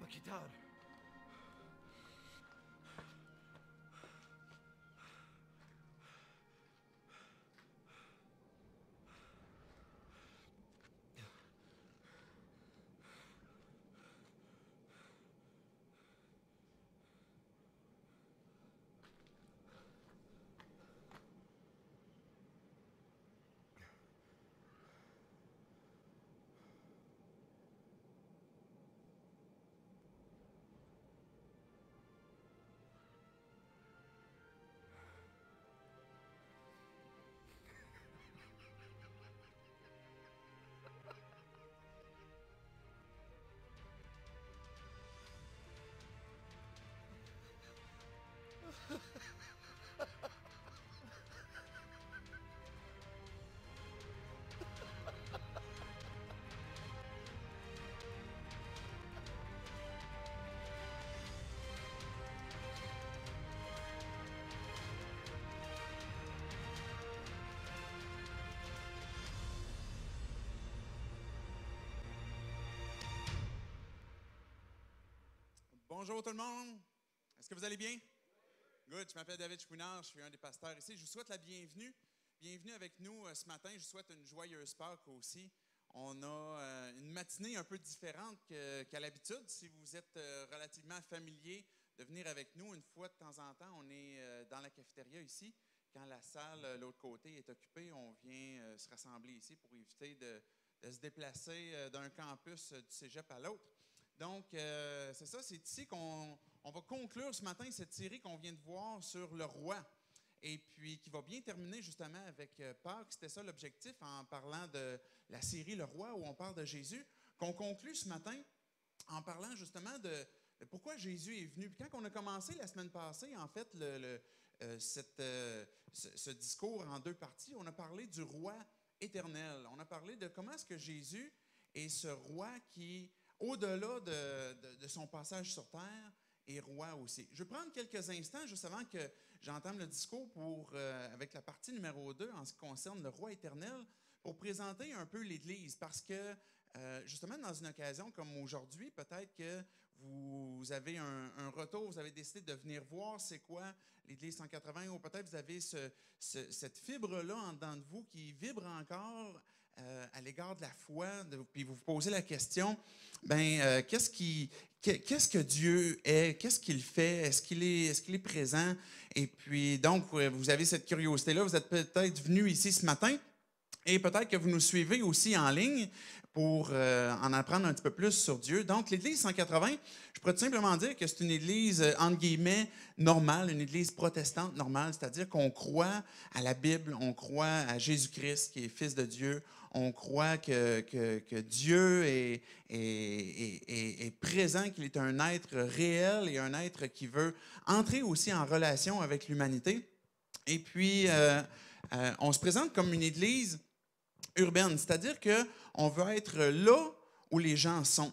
A guitar. Bonjour tout le monde. Est-ce que vous allez bien? Good. Je m'appelle David Chouinard, je suis un des pasteurs ici. Je vous souhaite la bienvenue. Bienvenue avec nous euh, ce matin. Je vous souhaite une joyeuse Pâques aussi. On a euh, une matinée un peu différente qu'à l'habitude. Si vous êtes euh, relativement familier de venir avec nous une fois de temps en temps, on est dans la cafétéria ici. Quand la salle, de l'autre côté, est occupée, on vient se rassembler ici pour éviter de, de se déplacer d'un campus du cégep à l'autre. Donc, euh, c'est ça, c'est ici qu'on on va conclure ce matin cette série qu'on vient de voir sur le roi. Et puis, qui va bien terminer justement avec euh, Pâques. C'était ça l'objectif en parlant de la série Le Roi où on parle de Jésus. Qu'on conclut ce matin en parlant justement de, pourquoi Jésus est venu. Puis quand on a commencé la semaine passée, en fait, le, euh, ce discours en deux parties, on a parlé du roi éternel. On a parlé de comment est-ce que Jésus est ce roi qui au-delà de, son passage sur terre, et roi aussi. Je vais prendre quelques instants, juste avant que j'entame le discours, pour, euh, avec la partie numéro 2 en ce qui concerne le roi éternel, pour présenter un peu l'Église, parce que euh, justement, dans une occasion comme aujourd'hui, peut-être que vous avez un, retour, vous avez décidé de venir voir c'est quoi l'Église 180, ou peut-être vous avez cette fibre-là en dedans de vous qui vibre encore euh, à l'égard de la foi, puis vous vous posez la question, ben euh, qu'est-ce qui, quest que Dieu est, qu'est-ce qu'il fait, est-ce qu'il est, est-ce qu'il est présent, et puis donc vous avez cette curiosité là, vous êtes peut-être venu ici ce matin et peut-être que vous nous suivez aussi en ligne pour euh, en apprendre un petit peu plus sur Dieu. Donc, l'Église 180, je pourrais tout simplement dire que c'est une Église, euh, entre guillemets, normale, une Église protestante normale, c'est-à-dire qu'on croit à la Bible, on croit à Jésus-Christ qui est Fils de Dieu, on croit que, que, Dieu est, est, est, présent, qu'il est un être réel et un être qui veut entrer aussi en relation avec l'humanité. Et puis, euh, on se présente comme une Église urbaine, c'est-à-dire que on veut être là où les gens sont.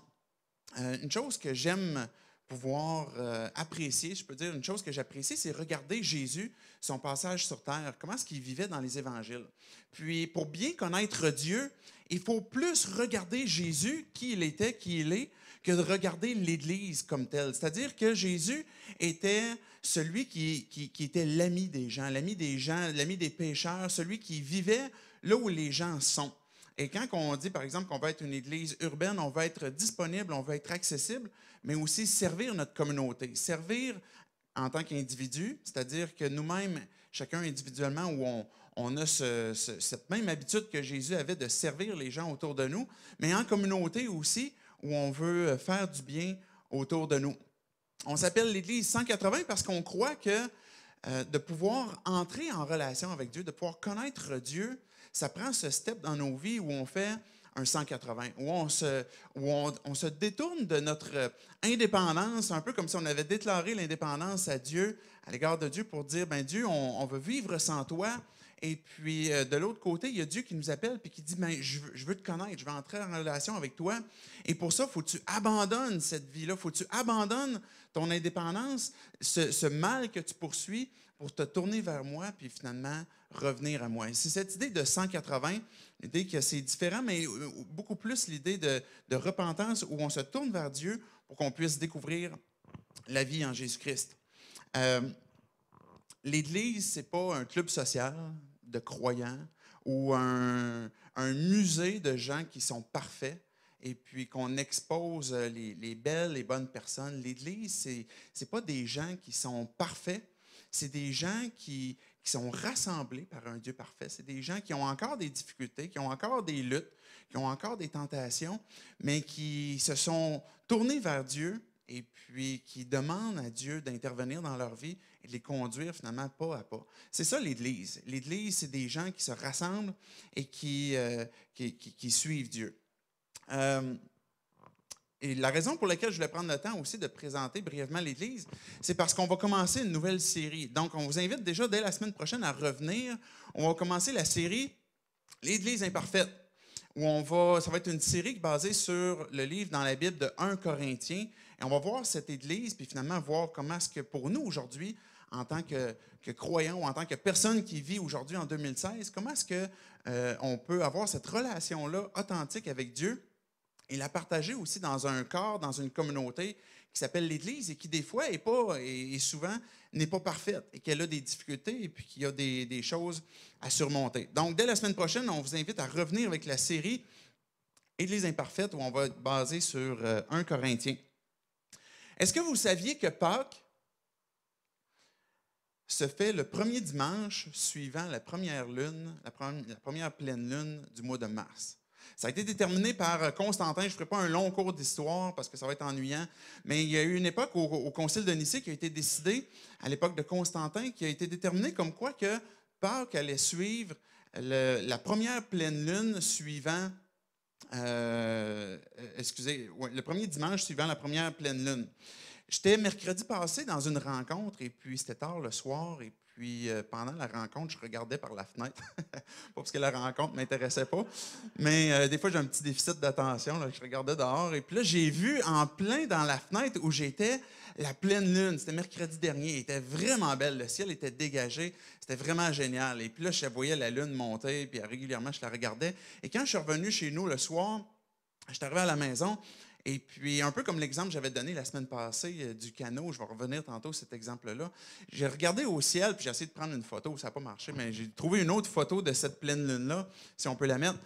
Euh, une chose que j'aime pouvoir euh, apprécier, je peux dire une chose que j'apprécie, c'est regarder Jésus, son passage sur terre, comment est-ce qu'il vivait dans les évangiles. Puis pour bien connaître Dieu, il faut plus regarder Jésus, qui il était, qui il est, que de regarder l'Église comme telle. C'est-à-dire que Jésus était celui qui, qui, qui était l'ami des gens, l'ami des gens, l'ami des pécheurs, celui qui vivait là où les gens sont. Et quand on dit, par exemple, qu'on va être une église urbaine, on va être disponible, on va être accessible, mais aussi servir notre communauté, servir en tant qu'individu, c'est-à-dire que nous-mêmes, chacun individuellement, où on, on a cette même habitude que Jésus avait de servir les gens autour de nous, mais en communauté aussi, où on veut faire du bien autour de nous. On s'appelle l'Église 180 parce qu'on croit que euh, de pouvoir entrer en relation avec Dieu, de pouvoir connaître Dieu, ça prend ce step dans nos vies où on fait un 180, où on se, où on, on se détourne de notre euh, indépendance, un peu comme si on avait déclaré l'indépendance à Dieu, à l'égard de Dieu, pour dire, ben Dieu, on, on veut vivre sans toi. Et puis, euh, de l'autre côté, il y a Dieu qui nous appelle et qui dit ben, je, veux, je, veux te connaître, je veux entrer en relation avec toi. Et pour ça, il faut que tu abandonnes cette vie-là, il faut que tu abandonnes ton indépendance, ce, ce, mal que tu poursuis pour te tourner vers moi, puis finalement, revenir à moi. C'est cette idée de 180, l'idée que c'est différent, mais euh, beaucoup plus l'idée de, repentance où on se tourne vers Dieu pour qu'on puisse découvrir la vie en Jésus-Christ. Euh, L'Église, ce n'est pas un club social de croyants ou un, musée de gens qui sont parfaits et puis qu'on expose les, les, belles et bonnes personnes. L'Église, ce n'est pas des gens qui sont parfaits, c'est des gens qui, qui sont rassemblés par un Dieu parfait. C'est des gens qui ont encore des difficultés, qui ont encore des luttes, qui ont encore des tentations, mais qui se sont tournés vers Dieu et puis qui demandent à Dieu d'intervenir dans leur vie et de les conduire finalement pas à pas. C'est ça l'Église. L'Église, c'est des gens qui se rassemblent et qui, euh, suivent Dieu. Euh, et la raison pour laquelle je voulais prendre le temps aussi de présenter brièvement l'Église, c'est parce qu'on va commencer une nouvelle série. Donc, on vous invite déjà dès la semaine prochaine à revenir. On va commencer la série L'Église imparfaite, où on va, ça va être une série basée sur le livre dans la Bible de 1 Corinthiens. Et on va voir cette Église, puis finalement voir comment est-ce que pour nous aujourd'hui, en tant que, que croyants ou en tant que personnes qui vivent aujourd'hui en 2016, comment est-ce qu'on euh, peut avoir cette relation-là authentique avec Dieu et la partager aussi dans un corps, dans une communauté qui s'appelle l'Église et qui, des fois, est pas, et souvent, n'est pas parfaite et qu'elle a des difficultés et puis qu'il y a des, choses à surmonter. Donc, dès la semaine prochaine, on vous invite à revenir avec la série Église imparfaite où on va être basé sur euh, un Corinthien. Est-ce que vous saviez que Pâques se fait le premier dimanche suivant la première lune, la première pleine lune du mois de mars? Ça a été déterminé par euh, Constantin. Je ne ferai pas un long cours d'histoire parce que ça va être ennuyant. Mais il y a eu une époque au, Concile de Nicée qui a été décidée, à l'époque de Constantin, qui a été déterminée comme quoi que Pâques allait suivre la première pleine lune suivant euh, euh, excusez, le premier dimanche suivant la première pleine lune. J'étais mercredi passé dans une rencontre et puis c'était tard le soir et puis euh, pendant la rencontre, je regardais par la fenêtre. pas parce que la rencontre ne m'intéressait pas, mais euh, des fois, j'ai un petit déficit d'attention. Je regardais dehors. Et puis là, j'ai vu en plein dans la fenêtre où j'étais la pleine lune. C'était mercredi dernier. Il était vraiment belle. Le ciel était dégagé. C'était vraiment génial. Et puis là, je voyais la lune monter. Puis euh, régulièrement, je la regardais. Et quand je suis revenu chez nous le soir, je suis arrivé à la maison. Et puis, un peu comme l'exemple que j'avais donné la semaine passée euh, du canot, je vais revenir tantôt cet exemple-là. J'ai regardé au ciel, puis j'ai essayé de prendre une photo, ça n'a pas marché, mais j'ai trouvé une autre photo de cette pleine lune-là, si on peut la mettre,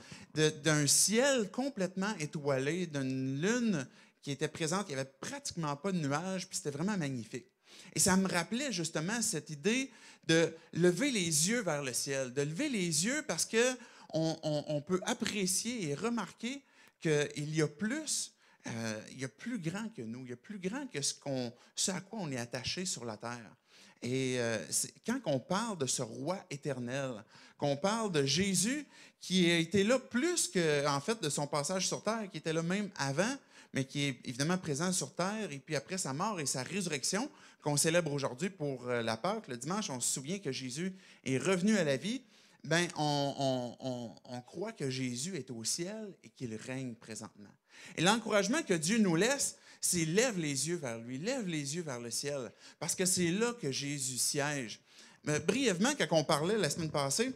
d'un ciel complètement étoilé, d'une lune qui était présente, il n'y avait pratiquement pas de nuages, puis c'était vraiment magnifique. Et ça me rappelait justement cette idée de lever les yeux vers le ciel, de lever les yeux parce que on, on peut apprécier et remarquer qu'il y a plus euh, il y a plus grand que nous, il y a plus grand que ce, qu'on, à quoi on est attaché sur la terre. Et euh, quand on parle de ce roi éternel, qu'on parle de Jésus qui a été là plus que, en fait, de son passage sur terre, qui était là même avant, mais qui est évidemment présent sur terre, et puis après sa mort et sa résurrection, qu'on célèbre aujourd'hui pour euh, la Pâque, le dimanche, on se souvient que Jésus est revenu à la vie, ben on croit que Jésus est au ciel et qu'il règne présentement. Et l'encouragement que Dieu nous laisse, c'est lève les yeux vers lui, lève les yeux vers le ciel, parce que c'est là que Jésus siège. Mais brièvement, quand on parlait la semaine passée,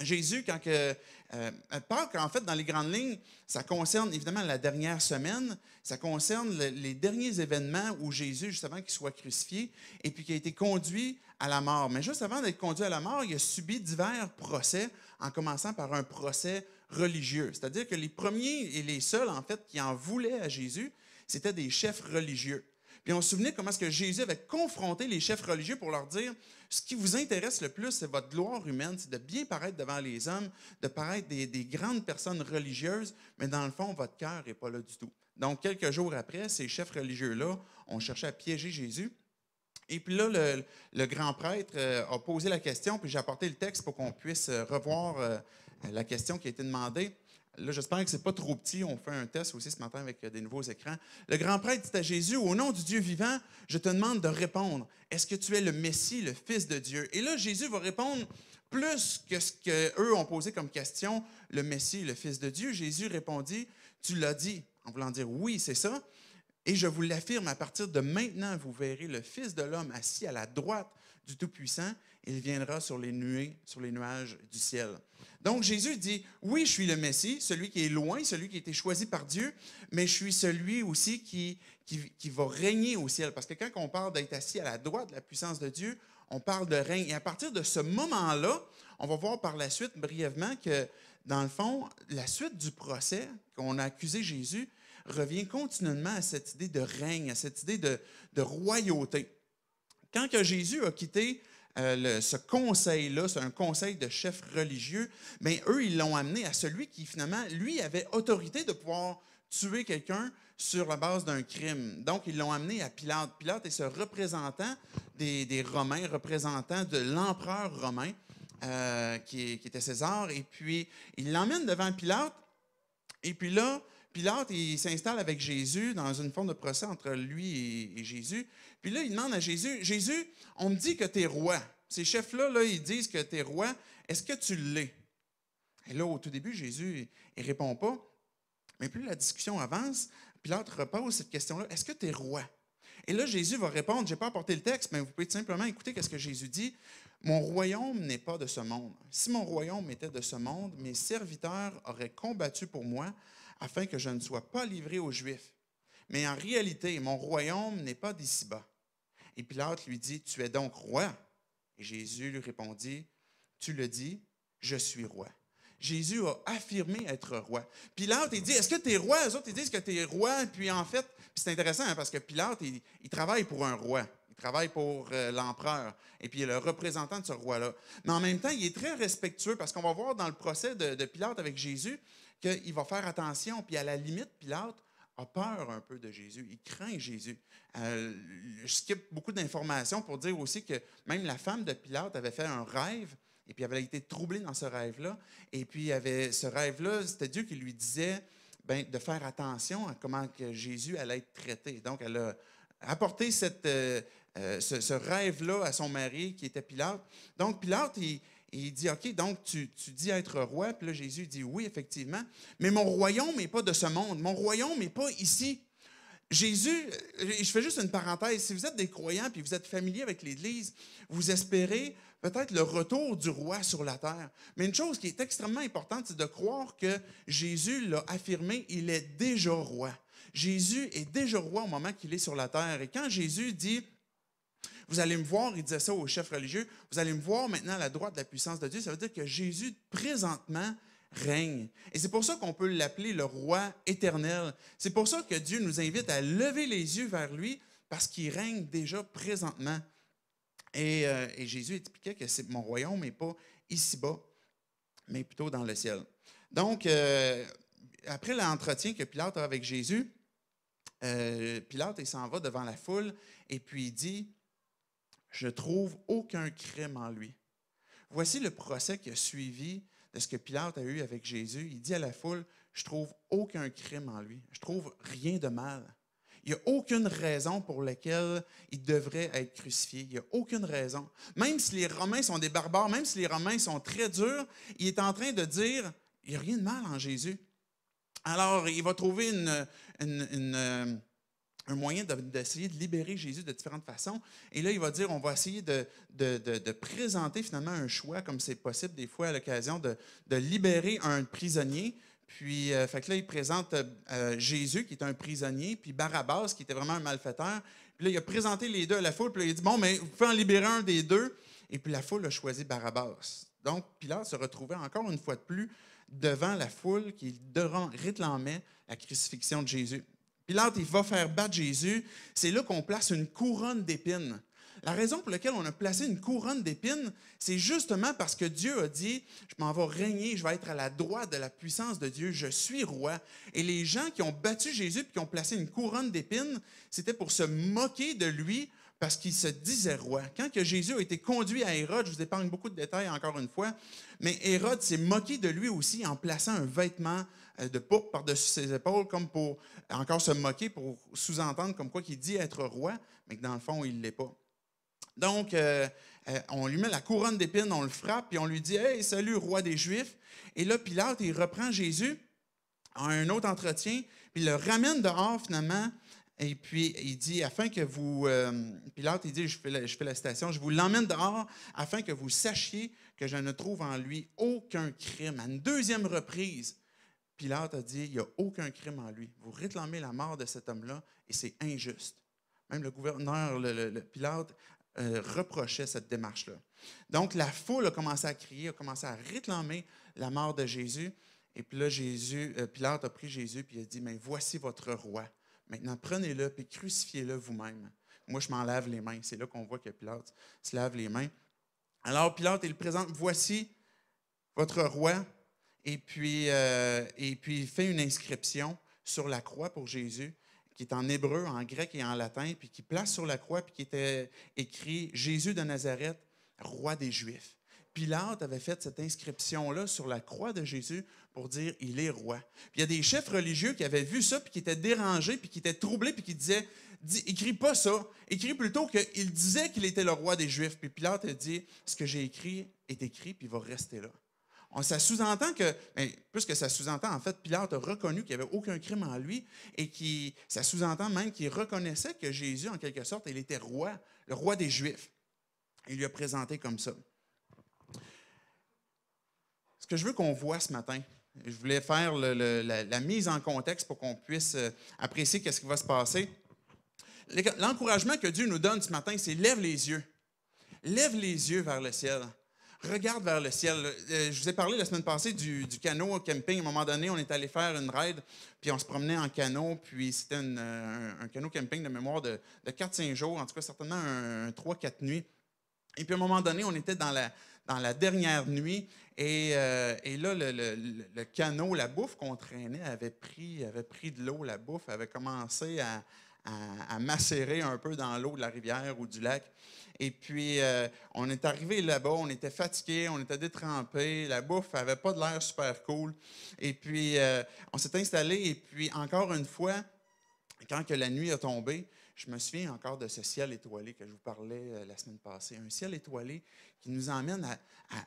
Jésus, quand que, euh, en fait, dans les grandes lignes, ça concerne évidemment la dernière semaine, ça concerne les derniers événements où Jésus, justement, qu'il soit crucifié et puis qui a été conduit à la mort. Mais juste avant d'être conduit à la mort, il a subi divers procès, en commençant par un procès religieux. C'est-à-dire que les premiers et les seuls, en fait, qui en voulaient à Jésus, c'était des chefs religieux. Puis on se souvenait comment est-ce que Jésus avait confronté les chefs religieux pour leur dire ce qui vous intéresse le plus, c'est votre gloire humaine, c'est de bien paraître devant les hommes, de paraître des, grandes personnes religieuses, mais dans le fond, votre cœur n'est pas là du tout. Donc, quelques jours après, ces chefs religieux-là ont cherché à piéger Jésus. Et puis là, le, grand prêtre euh, a posé la question, puis j'ai apporté le texte pour qu'on puisse euh, revoir euh, la question qui a été demandée. Là, j'espère que c'est pas trop petit. On fait un test aussi ce matin avec euh, des nouveaux écrans. Le grand prêtre dit à Jésus, au nom du Dieu vivant, je te demande de répondre, est-ce que tu es le Messie, le Fils de Dieu? Et là, Jésus va répondre plus que ce qu'eux ont posé comme question, le Messie, le Fils de Dieu. Jésus répondit, tu l'as dit, en voulant dire oui, c'est ça. Et je vous l'affirme, à partir de maintenant, vous verrez le Fils de l'homme assis à la droite du Tout-Puissant il viendra sur les nuées, sur les nuages du ciel. Donc Jésus dit, oui, je suis le Messie, celui qui est loin, celui qui a été choisi par Dieu, mais je suis celui aussi qui, qui, va régner au ciel. Parce que quand on parle d'être assis à la droite de la puissance de Dieu, on parle de règne. Et à partir de ce moment-là, on va voir par la suite brièvement que, dans le fond, la suite du procès qu'on a accusé Jésus revient continuellement à cette idée de règne, à cette idée de, royauté. Quand que Jésus a quitté euh, ce conseil-là, c'est un conseil de chef religieux, mais eux, ils l'ont amené à celui qui, finalement, lui, avait autorité de pouvoir tuer quelqu'un sur la base d'un crime. Donc, ils l'ont amené à Pilate. Pilate est ce représentant des, Romains, représentant de l'empereur romain, euh, qui, était César. Et puis, il l'emmène devant Pilate. Et puis là, Pilate, il s'installe avec Jésus dans une forme de procès entre lui et Jésus. Puis là, il demande à Jésus, Jésus, on me dit que tu es roi. Ces chefs-là, ils disent que tu es roi. Est-ce que tu l'es? Et là, au tout début, Jésus, il ne répond pas. Mais plus la discussion avance, Pilate repose cette question-là. Est-ce que tu es roi? Et là, Jésus va répondre, je n'ai pas apporté le texte, mais vous pouvez simplement écouter ce que Jésus dit. Mon royaume n'est pas de ce monde. Si mon royaume était de ce monde, mes serviteurs auraient combattu pour moi afin que je ne sois pas livré aux Juifs. Mais en réalité, mon royaume n'est pas d'ici-bas. Et Pilate lui dit, Tu es donc roi. Jésus lui répondit, Tu le dis, je suis roi. Jésus a affirmé être roi. Pilate, dit, est-ce que tu es roi? Les autres, disent que tu es roi. Puis en fait, c'est intéressant hein, parce que Pilate, il, travaille pour un roi. Il travaille pour euh, l'empereur. Et puis, il est le représentant de ce roi-là. Mais en même temps, il est très respectueux parce qu'on va voir dans le procès de, de Pilate avec Jésus qu'il va faire attention. Puis à la limite, Pilate a peur un peu de Jésus, il craint Jésus. Euh, je skip beaucoup d'informations pour dire aussi que même la femme de Pilate avait fait un rêve et puis elle avait été troublée dans ce rêve-là. Et puis avait, ce rêve-là, c'était Dieu qui lui disait ben, de faire attention à comment que Jésus allait être traité. Donc elle a apporté cette, euh, euh, ce, ce rêve-là à son mari qui était Pilate. Donc Pilate, il, et il dit, OK, donc tu, tu dis être roi. Puis là, Jésus dit, oui, effectivement. Mais mon royaume n'est pas de ce monde. Mon royaume n'est pas ici. Jésus, je fais juste une parenthèse, si vous êtes des croyants puis vous êtes familier avec l'Église, vous espérez peut-être le retour du roi sur la terre. Mais une chose qui est extrêmement importante, c'est de croire que Jésus l'a affirmé, il est déjà roi. Jésus est déjà roi au moment qu'il est sur la terre. Et quand Jésus dit vous allez me voir, il disait ça au chef religieux, vous allez me voir maintenant à la droite de la puissance de Dieu. Ça veut dire que Jésus, présentement, règne. Et c'est pour ça qu'on peut l'appeler le roi éternel. C'est pour ça que Dieu nous invite à lever les yeux vers lui, parce qu'il règne déjà présentement. Et, euh, Jésus expliquait que c'est mon royaume mais pas ici-bas, mais plutôt dans le ciel. Donc, euh, après l'entretien que Pilate a avec Jésus, euh, Pilate, s'en va devant la foule et puis il dit, je trouve aucun crime en lui. Voici le procès qui a suivi de ce que Pilate a eu avec Jésus. Il dit à la foule, je trouve aucun crime en lui, je trouve rien de mal. Il n'y a aucune raison pour laquelle il devrait être crucifié. Il n'y a aucune raison. Même si les Romains sont des barbares, même si les Romains sont très durs, il est en train de dire, il n'y a rien de mal en Jésus. Alors, il va trouver une euh, un moyen d'essayer de, libérer Jésus de différentes façons. Et là, il va dire, on va essayer de, de, présenter finalement un choix, comme c'est possible des fois à l'occasion de, libérer un prisonnier. Puis, euh, fait que là, il présente euh, Jésus, qui est un prisonnier, puis Barabbas, qui était vraiment un malfaiteur. Puis là, il a présenté les deux à la foule, puis là, il dit, bon, mais vous pouvez en libérer un des deux. Et puis la foule a choisi Barabbas. Donc, Pilate se retrouvait encore une fois de plus devant la foule qui réclamait la crucifixion de Jésus. Là, il va faire battre Jésus. C'est là qu'on place une couronne d'épines. La raison pour laquelle on a placé une couronne d'épines, c'est justement parce que Dieu a dit, je m'en vais régner, je vais être à la droite de la puissance de Dieu, je suis roi. Et les gens qui ont battu Jésus et qui ont placé une couronne d'épines, c'était pour se moquer de lui parce qu'il se disait roi. Quand que Jésus a été conduit à Hérode, je vous épargne beaucoup de détails encore une fois, mais Hérode s'est moqué de lui aussi en plaçant un vêtement euh, de pourpre par-dessus ses épaules, comme pour encore se moquer, pour sous-entendre comme quoi qu'il dit être roi, mais que dans le fond, il ne l'est pas. Donc, euh, euh, on lui met la couronne d'épines, on le frappe, puis on lui dit Hey, salut, roi des Juifs. Et là, Pilate, il reprend Jésus à un autre entretien, puis il le ramène dehors finalement. Et puis, il dit, afin que vous... Pilate, il dit, je fais, la, je fais la citation, je vous l'emmène dehors afin que vous sachiez que je ne trouve en lui aucun crime. À une deuxième reprise, Pilate a dit, il n'y a aucun crime en lui. Vous réclamez la mort de cet homme-là et c'est injuste. Même le gouverneur, le, Pilate, euh, reprochait cette démarche-là. Donc la foule a commencé à crier, a commencé à réclamer la mort de Jésus. Et puis là, Jésus, euh, Pilate a pris Jésus et a dit, mais voici votre roi. Maintenant, prenez-le et crucifiez-le vous-même. Moi, je m'en lave les mains. C'est là qu'on voit que Pilate se lave les mains. Alors Pilate, il présente, voici votre roi et puis, euh, et puis il fait une inscription sur la croix pour Jésus, qui est en hébreu, en grec et en latin, puis qui place sur la croix, puis qui était écrit Jésus de Nazareth, roi des Juifs. Pilate avait fait cette inscription-là sur la croix de Jésus pour dire il est roi. Puis il y a des chefs religieux qui avaient vu ça, puis qui étaient dérangés, puis qui étaient troublés, puis qui disaient écris pas ça, écris plutôt qu'il disait qu'il était le roi des Juifs. Puis Pilate a dit ce que j'ai écrit est écrit, puis il va rester là ça sous-entend que, ben, plus que ça sous-entend, en fait, Pilate a reconnu qu'il n'y avait aucun crime en lui et qui, ça sous-entend même qu'il reconnaissait que Jésus, en quelque sorte, il était roi, le roi des Juifs. Il lui a présenté comme ça. Ce que je veux qu'on voit ce matin, je voulais faire la, mise en contexte pour qu'on puisse euh, apprécier ce qui va se passer. L'encouragement que Dieu nous donne ce matin, c'est lève les yeux. Lève les yeux vers le ciel regarde vers le ciel. Euh, je vous ai parlé la semaine passée du, canot au camping. À un moment donné, on est allé faire une ride, puis on se promenait en canot, puis c'était euh, un, canot camping de mémoire de, de 4-5 jours, en tout cas certainement un, 3-4 nuits. Et puis à un moment donné, on était dans la, dans la dernière nuit, et, euh, là, le, le, canot, la bouffe qu'on traînait avait pris, avait pris de l'eau, la bouffe avait commencé à, à, à macérer un peu dans l'eau de la rivière ou du lac. Et puis, euh, on est arrivé là-bas, on était fatigués, on était détrempés, la bouffe n'avait pas de l'air super cool. Et puis, euh, on s'est installé. Et puis, encore une fois, quand que la nuit a tombé, je me souviens encore de ce ciel étoilé que je vous parlais euh, la semaine passée. Un ciel étoilé qui nous emmène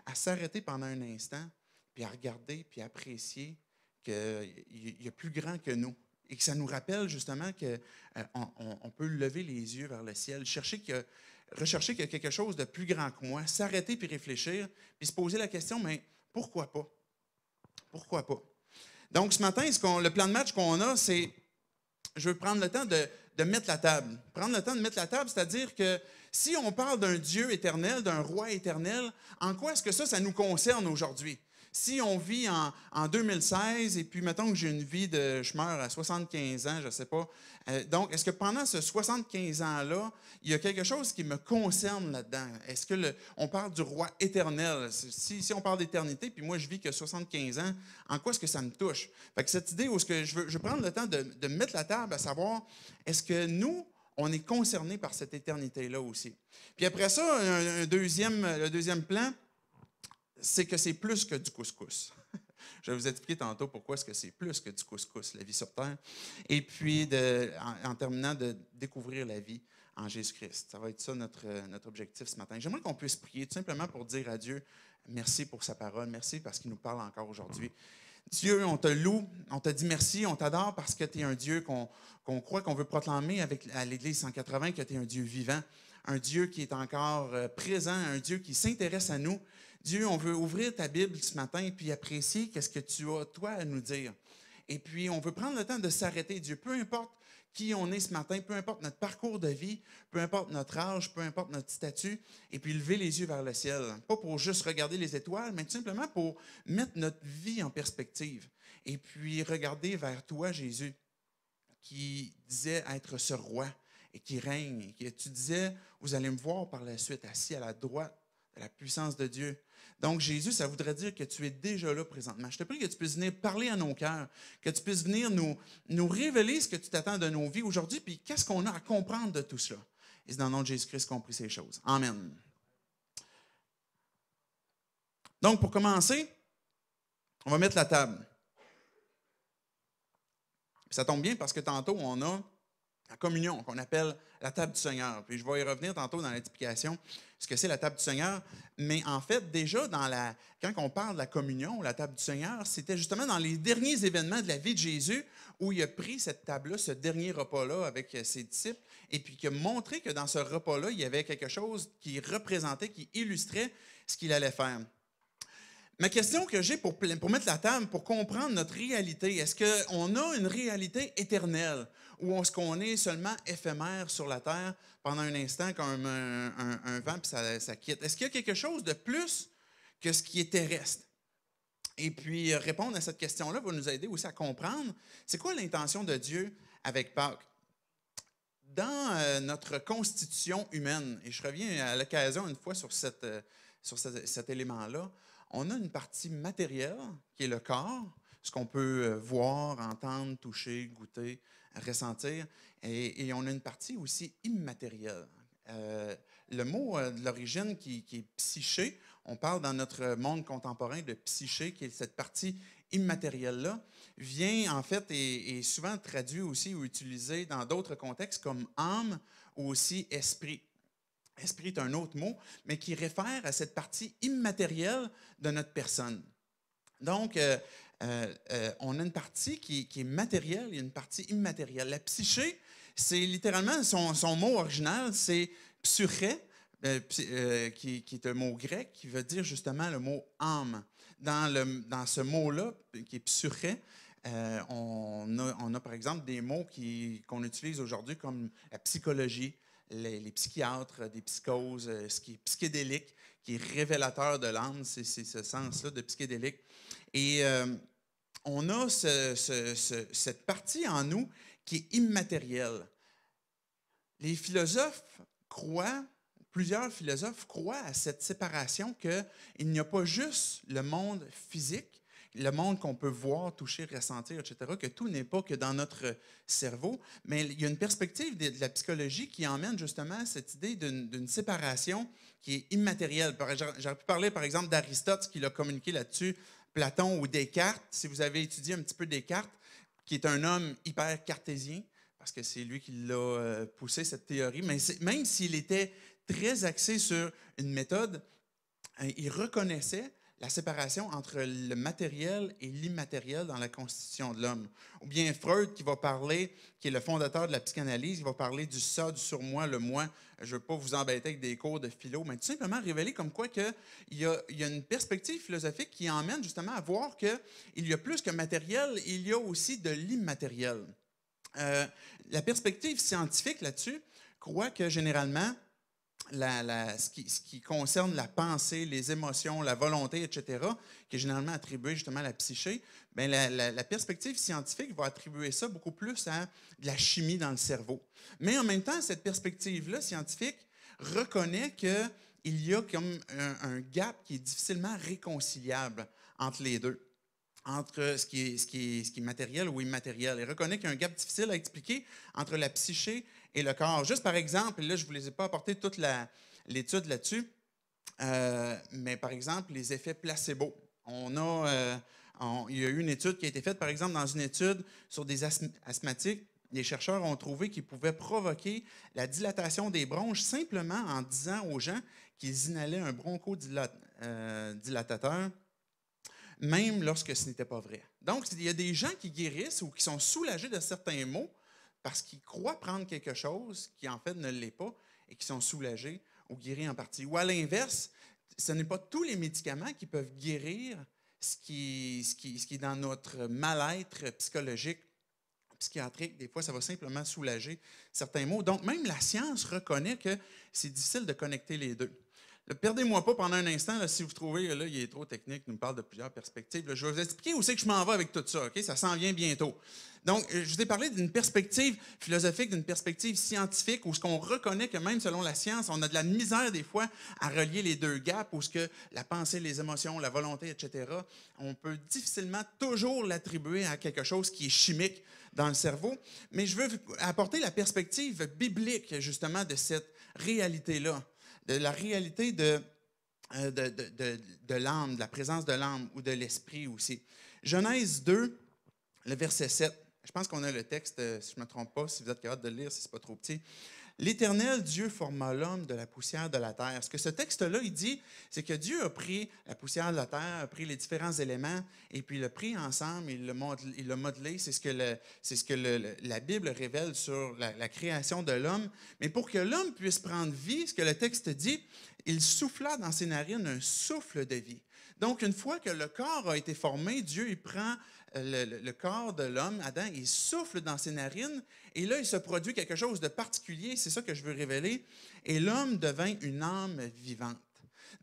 à, s'arrêter pendant un instant, puis à regarder, puis à apprécier qu'il y a plus grand que nous. Et que ça nous rappelle justement qu'on on peut lever les yeux vers le ciel, chercher que rechercher quelque chose de plus grand que moi, s'arrêter puis réfléchir, puis se poser la question, mais pourquoi pas? Pourquoi pas? Donc, ce matin, le plan de match qu'on a, c'est je veux prendre le temps de, de, mettre la table. Prendre le temps de mettre la table, c'est-à-dire que si on parle d'un Dieu éternel, d'un roi éternel, en quoi est-ce que ça, ça nous concerne aujourd'hui? Si on vit en, 2016 et puis mettons que j'ai une vie de, je meurs à 75 ans, je ne sais pas. Euh, donc, est-ce que pendant ce 75 ans-là, il y a quelque chose qui me concerne là-dedans? Est-ce que le, on parle du roi éternel? Si, si on parle d'éternité, puis moi je vis que 75 ans, en quoi est-ce que ça me touche? Fait que cette idée où ce que je veux, je prendre le temps de, mettre la table à savoir, est-ce que nous, on est concerné par cette éternité-là aussi. Puis après ça, deuxième, le deuxième plan, c'est que c'est plus que du couscous. Je vais vous expliquer tantôt pourquoi est-ce que c'est plus que du couscous, la vie sur Terre. Et puis, de, en, terminant, de découvrir la vie en Jésus-Christ. Ça va être ça notre, notre objectif ce matin. J'aimerais qu'on puisse prier tout simplement pour dire à Dieu merci pour sa parole, merci parce qu'il nous parle encore aujourd'hui. Dieu, on te loue, on te dit merci, on t'adore parce que tu es un Dieu qu'on croit, qu'on veut proclamer avec, à l'Église 180, que tu es un Dieu vivant, un Dieu qui est encore euh, présent, un Dieu qui s'intéresse à nous, Dieu, on veut ouvrir ta Bible ce matin et puis apprécier qu'est-ce que tu as, toi, à nous dire. Et puis, on veut prendre le temps de s'arrêter, Dieu, peu importe qui on est ce matin, peu importe notre parcours de vie, peu importe notre âge, peu importe notre statut, et puis lever les yeux vers le ciel. Pas pour juste regarder les étoiles, mais tout simplement pour mettre notre vie en perspective. Et puis regarder vers toi, Jésus, qui disait être ce roi et qui règne. Et tu disais, vous allez me voir par la suite assis à la droite de la puissance de Dieu. Donc, Jésus, ça voudrait dire que tu es déjà là présentement. Je te prie que tu puisses venir parler à nos cœurs, que tu puisses venir nous, nous révéler ce que tu t'attends de nos vies aujourd'hui, puis qu'est-ce qu'on a à comprendre de tout cela. Et c'est dans le nom de Jésus-Christ qu'on prie ces choses. Amen. Donc, pour commencer, on va mettre la table. Ça tombe bien parce que tantôt, on a la communion qu'on appelle la table du Seigneur. Puis je vais y revenir tantôt dans l'explication ce que c'est la table du Seigneur. Mais en fait, déjà, dans la, quand on parle de la communion, la table du Seigneur, c'était justement dans les derniers événements de la vie de Jésus où il a pris cette table-là, ce dernier repas-là avec ses disciples, et puis qui a montré que dans ce repas-là, il y avait quelque chose qui représentait, qui illustrait ce qu'il allait faire. Ma question que j'ai pour, pour mettre la table, pour comprendre notre réalité, est-ce qu'on a une réalité éternelle? Ou est-ce qu'on est seulement éphémère sur la terre pendant un instant comme un, vent puis ça, quitte. Est-ce qu'il y a quelque chose de plus que ce qui est terrestre? Et puis euh, répondre à cette question-là va nous aider aussi à comprendre c'est quoi l'intention de Dieu avec Pâques. Dans euh, notre constitution humaine, et je reviens à l'occasion une fois sur, cette, euh, sur cet élément-là, on a une partie matérielle qui est le corps, ce qu'on peut voir, entendre, toucher, goûter, ressentir. Et, on a une partie aussi immatérielle. Euh, le mot euh, de l'origine qui, est psyché, on parle dans notre monde contemporain de psyché, qui est cette partie immatérielle-là, vient en fait et, et, souvent traduit aussi ou utilisé dans d'autres contextes comme âme ou aussi esprit. Esprit est un autre mot, mais qui réfère à cette partie immatérielle de notre personne. Donc, euh, euh, euh, on a une partie qui, est matérielle et une partie immatérielle. La psyché, c'est littéralement son, mot original, c'est psyché, euh, qui, est un mot grec qui veut dire justement le mot âme. Dans, dans ce mot-là, qui est psyché, on a, par exemple des mots qu'on utilise aujourd'hui comme la psychologie, les, les, psychiatres, des psychoses, ce qui est psychédélique, qui est révélateur de l'âme, c'est ce sens-là de psychédélique. Et euh, on a cette partie en nous qui est immatérielle. Les philosophes croient, plusieurs philosophes croient à cette séparation qu'il n'y a pas juste le monde physique, le monde qu'on peut voir, toucher, ressentir, etc., que tout n'est pas que dans notre cerveau. Mais il y a une perspective de la psychologie qui emmène justement à cette idée d'une séparation qui est immatérielle. J'aurais pu parler, par exemple, d'Aristote, qui l'a communiqué là-dessus Platon ou Descartes, si vous avez étudié un petit peu Descartes, qui est un homme hyper cartésien, parce que c'est lui qui l'a euh, poussé, cette théorie, mais même s'il était très axé sur une méthode, hein, il reconnaissait la séparation entre le matériel et l'immatériel dans la constitution de l'homme. Ou bien Freud qui va parler, qui est le fondateur de la psychanalyse, va parler du ça, du surmoi, le moi. Je ne veux pas vous embêter avec des cours de philo, mais tout simplement révéler comme quoi qu'il y, a, une perspective philosophique qui emmène justement à voir qu'il y a plus que matériel, il y a aussi de l'immatériel. Euh, la perspective scientifique là-dessus croit que généralement, ce, qui, concerne la pensée, les émotions, la volonté, etc., qui est généralement attribué justement à la psyché, ben, la, perspective scientifique va attribuer ça beaucoup plus à de la chimie dans le cerveau. Mais en même temps, cette perspective-là scientifique reconnaît qu'il y a comme un, gap qui est difficilement réconciliable entre les deux entre ce qui, est, matériel ou immatériel. Elle reconnaît qu'il y a un gap difficile à expliquer entre la psyché et le corps. Juste par exemple, là, je ne vous les ai pas apporté toute l'étude là-dessus, euh, mais par exemple, les effets placebo. On a, euh, il y a eu une étude qui a été faite, par exemple, dans une étude sur des asthmatiques. Les chercheurs ont trouvé qu'ils pouvaient provoquer la dilatation des bronches simplement en disant aux gens qu'ils inhalaient un bronchodilatateur, euh, même lorsque ce n'était pas vrai. Donc, il y a des gens qui guérissent ou qui sont soulagés de certains maux parce qu'ils croient prendre quelque chose qui en fait ne l'est pas et qui sont soulagés ou guéris en partie. Ou à l'inverse, ce n'est pas tous les médicaments qui peuvent guérir ce qui, ce qui est dans notre mal-être psychologique, psychiatrique. Des fois, ça va simplement soulager certains maux. Donc, même la science reconnaît que c'est difficile de connecter les deux. Perdez-moi pas pendant un instant si vous trouvez là, est trop technique, il nous parle de plusieurs perspectives. je vais vous expliquer où c'est que je m'en vais avec tout ça, OK? Ça s'en vient bientôt. Donc, euh, je vous ai parlé d'une perspective philosophique, d'une perspective scientifique, où ce qu'on reconnaît que même selon la science, on a de la misère des fois à relier les deux gaps, où ce que la pensée, les émotions, la volonté, etc., on peut difficilement toujours l'attribuer à quelque chose qui est chimique dans le cerveau. Mais je veux apporter la perspective biblique, justement, de cette réalité-là de la réalité euh, de, de, de, de l'âme, de la présence de l'âme ou de l'esprit aussi. Genèse 2, le verset 7. Je pense qu'on a le texte, euh, si je ne me trompe pas, si vous êtes capable de le lire, si ce n'est pas trop petit. L'Éternel Dieu forma l'homme de la poussière de la terre. Ce que ce texte-là, il dit, c'est que Dieu a pris la poussière de la terre, a pris les différents éléments, et puis l'a pris ensemble, il l'a modelé. C'est ce que, la Bible révèle sur la création de l'homme. Mais pour que l'homme puisse prendre vie, ce que le texte dit, il souffla dans ses narines un souffle de vie. Donc, une fois que le corps a été formé, Dieu y prend euh, le, le corps de l'homme, Adam, il souffle dans ses narines, et là, il se produit quelque chose de particulier, c'est ça que je veux révéler, et l'homme devint une âme vivante.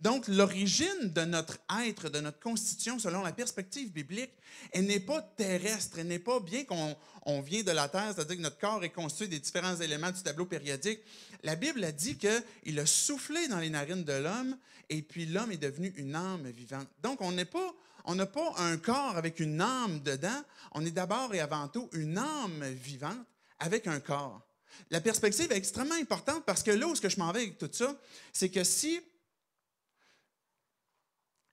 Donc, l'origine de notre être, de notre constitution, selon la perspective biblique, elle n'est pas terrestre, elle n'est pas bien qu'on vient de la terre, c'est-à-dire que notre corps est constitué des différents éléments du tableau périodique. La Bible a dit qu'il a soufflé dans les narines de l'homme et puis l'homme est devenu une âme vivante. Donc, on n'est pas, on n'a pas un corps avec une âme dedans, on est d'abord et avant tout une âme vivante avec un corps. La perspective est extrêmement importante parce que là ce que je m'en vais avec tout ça, c'est que si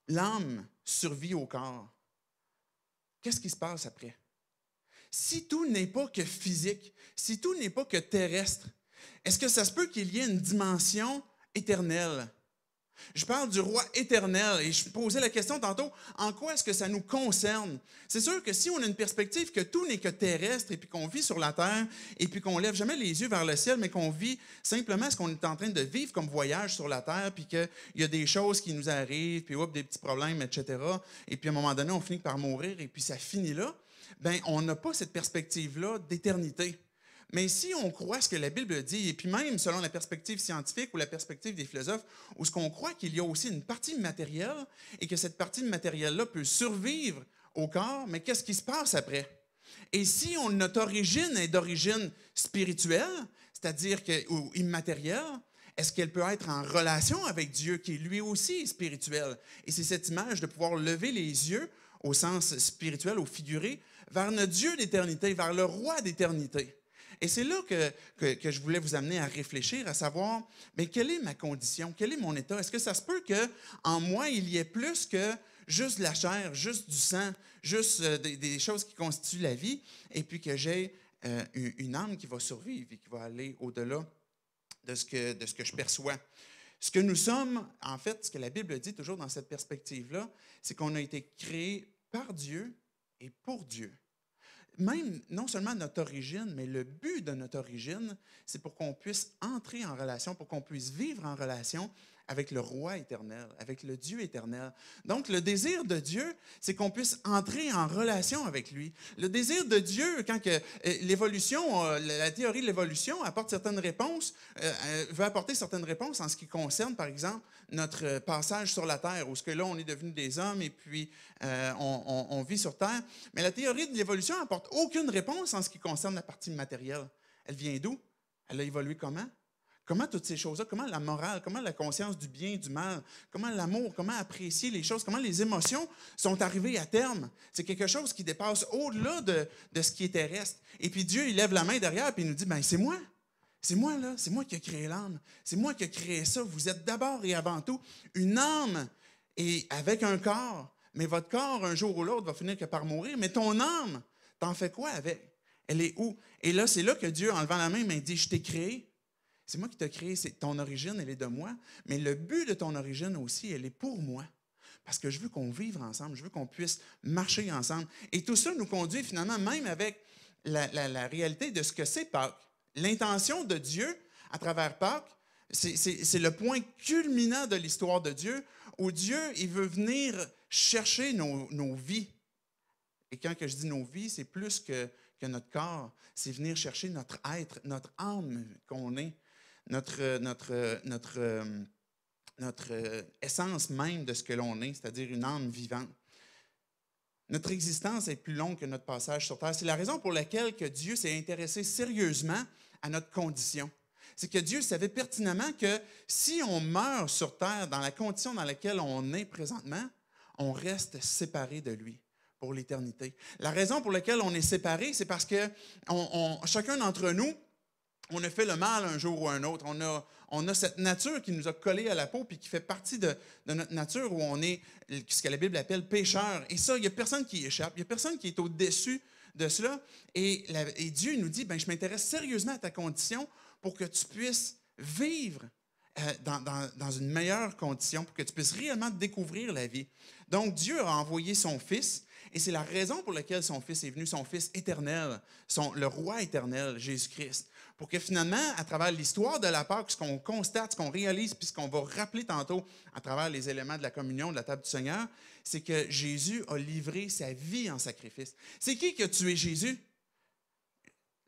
l'âme survit au corps, qu'est-ce qui se passe après? Si tout n'est pas que physique, si tout n'est pas que terrestre, est-ce que ça se peut qu'il y ait une dimension éternelle? Je parle du roi éternel et je posais la question tantôt, en quoi est-ce que ça nous concerne? C'est sûr que si on a une perspective que tout n'est que terrestre et puis qu'on vit sur la terre et puis qu'on lève jamais les yeux vers le ciel, mais qu'on vit simplement ce qu'on est en train de vivre comme voyage sur la terre, puis qu'il y a des choses qui nous arrivent, puis des petits problèmes, etc. Et puis à un moment donné, on finit par mourir et puis ça finit là. Ben, on n'a pas cette perspective-là d'éternité. Mais si on croit ce que la Bible dit, et puis même selon la perspective scientifique ou la perspective des philosophes, où ce qu'on croit qu'il y a aussi une partie matérielle et que cette partie matérielle-là peut survivre au corps, mais qu'est-ce qui se passe après? Et si on, notre origine est d'origine spirituelle, c'est-à-dire immatérielle, est-ce qu'elle peut être en relation avec Dieu qui est lui aussi spirituel? Et c'est cette image de pouvoir lever les yeux au sens spirituel, au figuré, vers notre Dieu d'éternité, vers le roi d'éternité. Et c'est là que, je voulais vous amener à réfléchir, à savoir, mais quelle est ma condition? Quel est mon état? Est-ce que ça se peut qu'en moi, il y ait plus que juste la chair, juste du sang, juste euh, des, choses qui constituent la vie, et puis que j'ai euh, une âme qui va survivre et qui va aller au-delà de, ce que, de ce que je perçois? Ce que nous sommes, en fait, ce que la Bible dit toujours dans cette perspective-là, c'est qu'on a été créé par Dieu et pour Dieu même non seulement notre origine, mais le but de notre origine, c'est pour qu'on puisse entrer en relation, pour qu'on puisse vivre en relation avec le roi éternel, avec le Dieu éternel. Donc, le désir de Dieu, c'est qu'on puisse entrer en relation avec lui. Le désir de Dieu, quand euh, l'évolution, euh, la théorie de l'évolution apporte certaines réponses, euh, veut apporter certaines réponses en ce qui concerne, par exemple, notre passage sur la Terre, où ce que là, on est devenu des hommes et puis on, on vit sur Terre. Mais la théorie de l'évolution apporte aucune réponse en ce qui concerne la partie matérielle. Elle vient d'où? Elle a évolué comment? Comment toutes ces choses-là, comment la morale, comment la conscience du bien et du mal, comment l'amour, comment apprécier les choses, comment les émotions sont arrivées à terme. C'est quelque chose qui dépasse au-delà de, de, ce qui est terrestre. Et puis Dieu, il lève la main derrière et il nous dit, ben c'est moi. C'est moi, là, c'est moi qui ai créé l'âme. C'est moi qui ai créé ça. Vous êtes d'abord et avant tout une âme et avec un corps. Mais votre corps, un jour ou l'autre, va finir que par mourir. Mais ton âme, t'en fais quoi avec? Elle est où? Et là, c'est là que Dieu, en levant la main, m'a dit, je t'ai créé. C'est moi qui t'ai créé. C'est ton origine, elle est de moi. Mais le but de ton origine aussi, elle est pour moi. Parce que je veux qu'on vive ensemble. Je veux qu'on puisse marcher ensemble. Et tout ça nous conduit finalement, même avec la, réalité de ce que c'est Pâques. L'intention de Dieu à travers Pâques, c'est le point culminant de l'histoire de Dieu où Dieu, il veut venir chercher nos, vies. Et quand je dis nos vies, c'est plus que, que notre corps, c'est venir chercher notre être, notre âme qu'on est notre, euh, notre, euh, notre, euh, notre essence même de ce que l'on est, c'est-à-dire une âme vivante. Notre existence est plus longue que notre passage sur Terre. C'est la raison pour laquelle Dieu s'est intéressé sérieusement à notre condition. C'est que Dieu savait pertinemment que si on meurt sur Terre dans la condition dans laquelle on est présentement, on reste séparé de lui pour l'éternité. La raison pour laquelle on est séparé, c'est parce que chacun d'entre nous, on a fait le mal un jour ou un autre. On a, on a cette nature qui nous a collé à la peau et qui fait partie de, notre nature où on est ce que la Bible appelle pécheur. Et ça, il n'y a personne qui échappe. Il n'y a personne qui est au-dessus de cela. Et, Dieu nous dit, ben, je m'intéresse sérieusement à ta condition pour que tu puisses vivre euh, dans, une meilleure condition, pour que tu puisses réellement découvrir la vie. Donc Dieu a envoyé son Fils. Et c'est la raison pour laquelle son Fils est venu, son Fils éternel, son, le roi éternel, Jésus-Christ pour que finalement, à travers l'histoire de la Pâque, ce qu'on constate, ce qu'on réalise, puis ce qu'on va rappeler tantôt à travers les éléments de la communion, de la table du Seigneur, c'est que Jésus a livré sa vie en sacrifice. C'est qui qui a tué Jésus?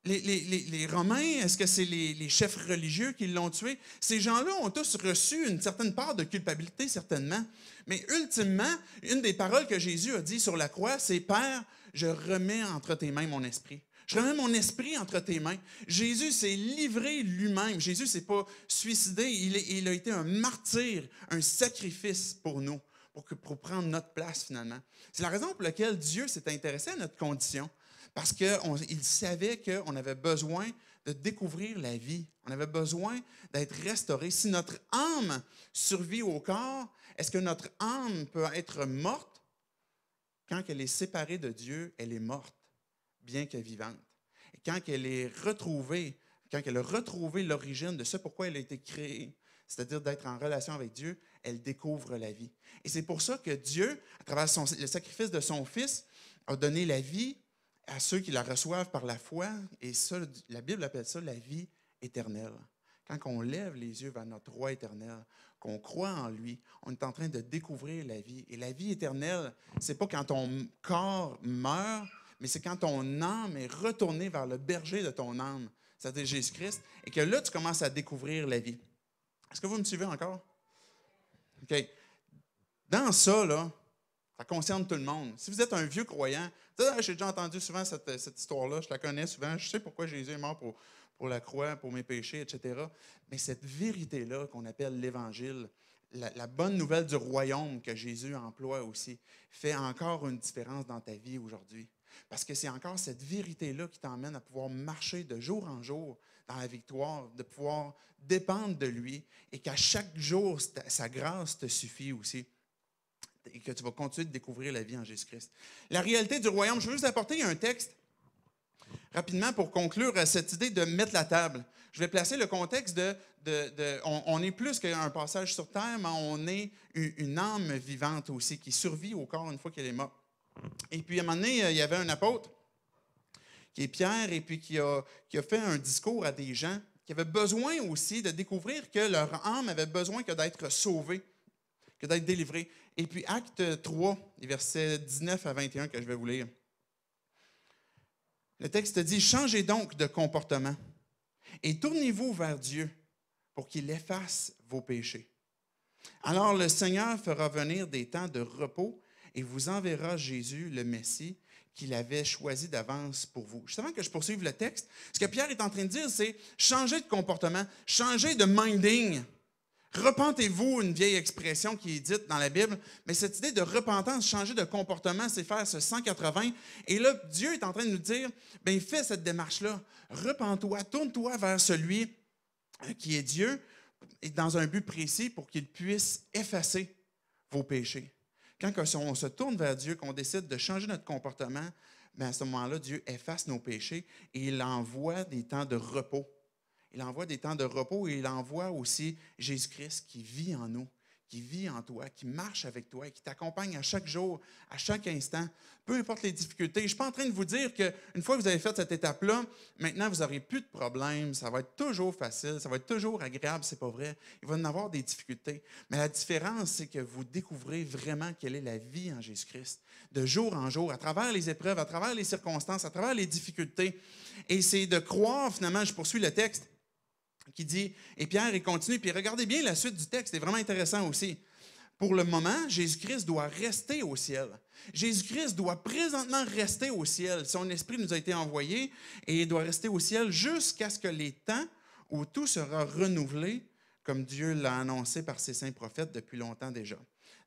Les, Romains, est-ce que c'est les, chefs religieux qui l'ont tué? Ces gens-là ont tous reçu une certaine part de culpabilité, certainement. Mais ultimement, une des paroles que Jésus a dit sur la croix, c'est Père, je remets entre tes mains mon esprit. Je remets mon esprit entre tes mains. Jésus s'est livré lui-même. Jésus s'est pas suicidé. Il, a été un martyr, un sacrifice pour nous, pour, pour prendre notre place finalement. C'est la raison pour laquelle Dieu s'est intéressé à notre condition, parce qu'il savait qu'on avait besoin de découvrir la vie. On avait besoin d'être restauré. Si notre âme survit au corps, est-ce que notre âme peut être morte? Quand elle est séparée de Dieu, elle est morte bien que vivante. quand elle est retrouvée, quand elle a retrouvé l'origine de ce pourquoi elle a été créée, c'est-à-dire d'être en relation avec Dieu, elle découvre la vie. Et c'est pour ça que Dieu, à travers le sacrifice de son Fils, a donné la vie à ceux qui la reçoivent par la foi. Et ça, la Bible appelle ça la vie éternelle. Quand on lève les yeux vers notre roi éternel, qu'on croit en lui, on est en train de découvrir la vie. Et la vie éternelle, c'est pas quand ton corps meurt, mais c'est quand ton âme est retournée vers le berger de ton âme, c'est-à-dire Jésus-Christ, et que là, tu commences à découvrir la vie. Est-ce que vous me suivez encore? OK. Dans ça, là, ça concerne tout le monde. Si vous êtes un vieux croyant, ah, j'ai déjà entendu souvent cette, histoire-là, je la connais souvent, je sais pourquoi Jésus est mort pour, pour la croix, pour mes péchés, etc. Mais cette vérité-là qu'on appelle l'Évangile, la, bonne nouvelle du royaume que Jésus emploie aussi, fait encore une différence dans ta vie aujourd'hui. Parce que c'est encore cette vérité-là qui t'emmène à pouvoir marcher de jour en jour dans la victoire, de pouvoir dépendre de lui et qu'à chaque jour, sa grâce te suffit aussi et que tu vas continuer de découvrir la vie en Jésus-Christ. La réalité du royaume, je veux juste apporter un texte rapidement pour conclure à cette idée de mettre la table. Je vais placer le contexte de, on, est plus qu'un passage sur terre, mais on est une âme vivante aussi qui survit au corps une fois qu'elle est morte. Et puis, à un moment donné, euh, il y avait un apôtre qui est Pierre, et puis qui a, qui a fait un discours à des gens qui avaient besoin aussi de découvrir que leur âme avait besoin que d'être sauvée, que d'être délivrée. Et puis acte 3, versets 19 à 21 que je vais vous lire. Le texte dit, changez donc de comportement et tournez-vous vers Dieu pour qu'il efface vos péchés. Alors le Seigneur fera venir des temps de repos et vous enverra Jésus, le Messie, qu'il avait choisi d'avance pour vous. Justement que je poursuive le texte, ce que Pierre est en train de dire, c'est changer de comportement, changer de minding. Repentez-vous, une vieille expression qui est dite dans la Bible, mais cette idée de repentance, changer de comportement, c'est faire ce 180. Et là, Dieu est en train de nous dire, ben fais cette démarche-là. Repends-toi, tourne-toi vers celui euh, qui est Dieu, et dans un but précis pour qu'il puisse effacer vos péchés. Quand on se tourne vers Dieu, qu'on décide de changer notre comportement, mais ben, à ce moment-là, Dieu efface nos péchés et il envoie des temps de repos. Il envoie des temps de repos et il envoie aussi Jésus-Christ qui vit en nous, qui vit en toi, qui marche avec toi qui t'accompagne à chaque jour, à chaque instant, peu importe les difficultés. Je ne suis pas en train de vous dire qu'une fois que vous avez fait cette étape-là, maintenant vous n'aurez plus de problèmes, ça va être toujours facile, ça va être toujours agréable, c'est pas vrai. Il va y en avoir des difficultés. Mais la différence, c'est que vous découvrez vraiment quelle est la vie en Jésus-Christ, de jour en jour, à travers les épreuves, à travers les circonstances, à travers les difficultés. Et c'est de croire, finalement, je poursuis le texte, qui dit, et Pierre, il continue, puis regardez bien la suite du texte, c'est vraiment intéressant aussi. Pour le moment, Jésus-Christ doit rester au ciel. Jésus-Christ doit présentement rester au ciel. Son esprit nous a été envoyé et il doit rester au ciel jusqu'à ce que les temps où tout sera renouvelé, comme Dieu l'a annoncé par ses saints prophètes depuis longtemps déjà.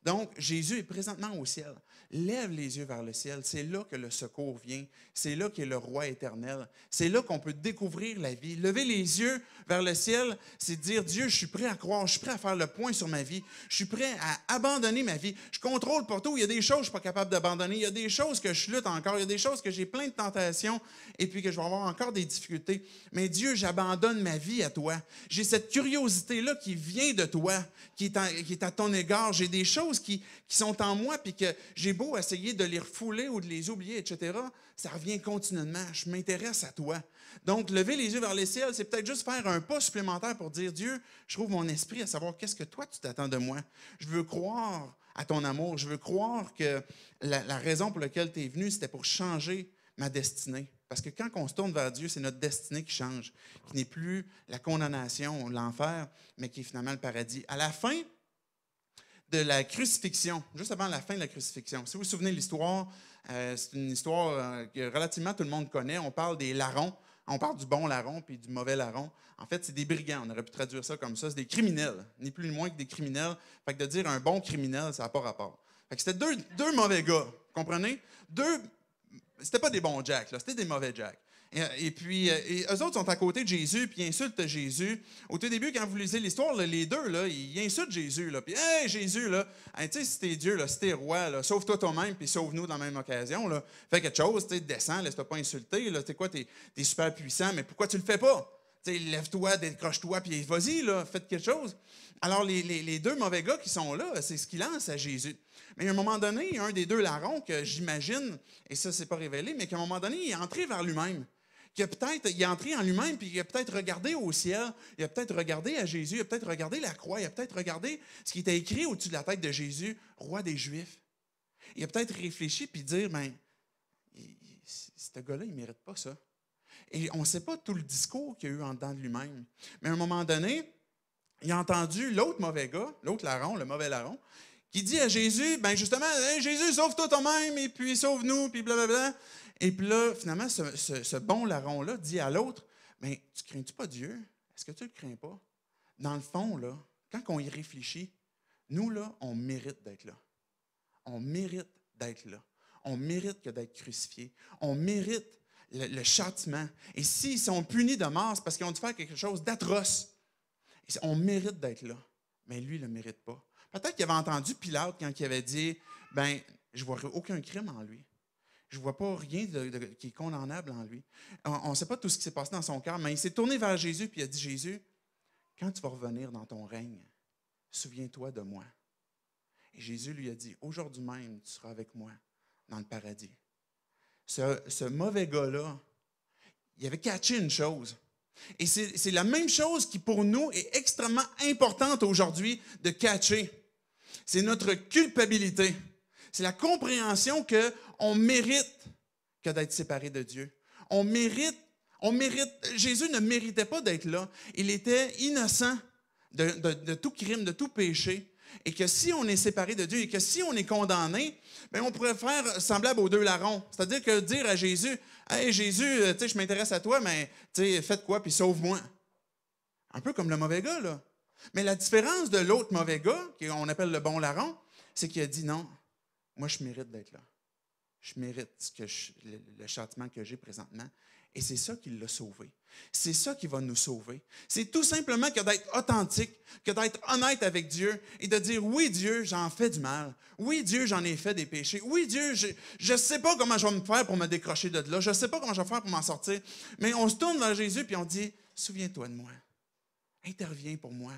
Donc, Jésus est présentement au ciel. Lève les yeux vers le ciel. C'est là que le secours vient. C'est là qu'est le roi éternel. C'est là qu'on peut découvrir la vie. Lever les yeux vers le ciel, c'est dire, Dieu, je suis prêt à croire, je suis prêt à faire le point sur ma vie. Je suis prêt à abandonner ma vie. Je contrôle pour Il y a des choses que je ne suis pas capable d'abandonner. Il y a des choses que je lutte encore. Il y a des choses que j'ai plein de tentations et puis que je vais avoir encore des difficultés. Mais Dieu, j'abandonne ma vie à toi. J'ai cette curiosité-là qui vient de toi, qui qui est à ton égard. J'ai des choses qui, sont en moi, puis que j'ai beau essayer de les refouler ou de les oublier, etc., ça revient continuellement. Je m'intéresse à toi. Donc, lever les yeux vers les ciel, c'est peut-être juste faire un pas supplémentaire pour dire, Dieu, je trouve mon esprit à savoir qu'est-ce que toi, tu t'attends de moi. Je veux croire à ton amour. Je veux croire que la, raison pour laquelle tu es venu, c'était pour changer ma destinée. Parce que quand on se tourne vers Dieu, c'est notre destinée qui change, qui n'est plus la condamnation, l'enfer, mais qui est finalement le paradis. À la fin, de la crucifixion, juste avant la fin de la crucifixion. Si vous vous souvenez de l'histoire, euh, c'est une histoire euh, que relativement tout le monde connaît. On parle des larrons. On parle du bon larron puis du mauvais larron. En fait, c'est des brigands. On aurait pu traduire ça comme ça. C'est des criminels, ni plus ni moins que des criminels. Fait que de dire un bon criminel, ça n'a pas rapport. Fait que c'était deux, deux mauvais gars, comprenez? Deux, c'était pas des bons là c'était des mauvais Jacks. Euh, et, puis, euh, eux autres sont à côté de Jésus, puis ils insultent Jésus. Au tout début, quand vous lisez l'histoire, les deux, là, ils insultent Jésus. Là, puis, hey, Jésus, là, tu sais, si t'es Dieu, là, si t'es roi, sauve-toi toi-même, puis sauve-nous dans la même occasion. Fais quelque chose, tu descends, laisse-toi pas insulter. Tu sais quoi, t'es, es super puissant, mais pourquoi tu le fais pas? lève-toi, décroche-toi, puis vas-y, fais quelque chose. Alors, les, deux mauvais gars qui sont là, c'est ce qu'ils lancent à Jésus. Mais à un moment donné, un des deux larrons, que j'imagine, et ça, c'est pas révélé, mais qu'à un moment donné, il est entré vers lui-même a peut-être il est entré en lui-même, puis il a peut-être regardé au ciel, il a peut-être regardé à Jésus, il a peut-être regardé la croix, il a peut-être regardé ce qui était écrit au-dessus de la tête de Jésus, roi des Juifs. Il a peut-être réfléchi puis dire, ben, mais ce gars-là, il ne mérite pas ça. Et on ne sait pas tout le discours qu'il a eu en dedans de lui-même. Mais à un moment donné, il a entendu l'autre mauvais gars, l'autre larron, le mauvais larron, qui dit à Jésus, ben justement, Jésus, sauve-toi toi-même, et puis sauve-nous, puis blablabla. Et puis là, finalement, ce, bon larron-là dit à l'autre, mais ben, tu crains-tu pas Dieu? Est-ce que tu le crains pas? Dans le fond, là, quand on y réfléchit, nous, là, on mérite d'être là. On mérite d'être là. On mérite que d'être crucifié. On mérite le, châtiment. Et s'ils sont punis de mort, parce qu'ils ont dû faire quelque chose d'atroce. On mérite d'être là. Mais lui, il ne le mérite pas. Peut-être qu'il avait entendu Pilate quand il avait dit ben, je vois aucun crime en lui. Je ne vois pas rien qui est condamnable en lui. On ne sait pas tout ce qui s'est passé dans son cœur, mais il s'est tourné vers Jésus et il a dit Jésus, quand tu vas revenir dans ton règne, souviens-toi de moi. Et Jésus lui a dit Aujourd'hui même, tu seras avec moi dans le paradis. Ce, ce mauvais gars-là, il avait catché une chose. Et c'est la même chose qui, pour nous, est extrêmement importante aujourd'hui de catcher c'est notre culpabilité. C'est la compréhension qu'on mérite que d'être séparé de Dieu. On mérite, on mérite. Jésus ne méritait pas d'être là. Il était innocent de, tout crime, de tout péché. Et que si on est séparé de Dieu et que si on est condamné, bien, on pourrait faire semblable aux deux larrons. C'est-à-dire que dire à Jésus Hey Jésus, euh, je m'intéresse à toi, mais faites quoi puis sauve-moi. Un peu comme le mauvais gars, là. Mais la différence de l'autre mauvais gars, qu'on appelle le bon larron, c'est qu'il a dit non, moi je mérite d'être là. Je mérite que le, châtiment que j'ai présentement. Et c'est ça qui l'a sauvé. C'est ça qui va nous sauver. C'est tout simplement que d'être authentique, que d'être honnête avec Dieu et de dire, oui Dieu, j'en fais du mal. Oui Dieu, j'en ai fait des péchés. Oui Dieu, je ne sais pas comment je vais me faire pour me décrocher de là. Je ne sais pas comment je vais faire pour m'en sortir. Mais on se tourne vers Jésus et on dit, souviens-toi de moi interviens pour moi.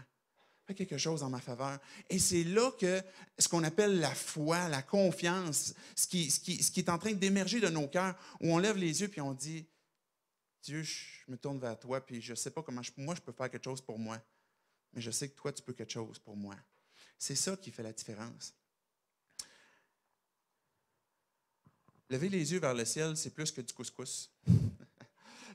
Fais quelque chose en ma faveur. Et c'est là que ce qu'on appelle la foi, la confiance, ce qui, ce qui, est en train d'émerger de nos cœurs, où on lève les yeux puis on dit, Dieu, je me tourne vers toi, puis je ne sais pas comment moi je peux faire quelque chose pour moi, mais je sais que toi, tu peux quelque chose pour moi. C'est ça qui fait la différence. Lever les yeux vers le ciel, c'est plus que du couscous.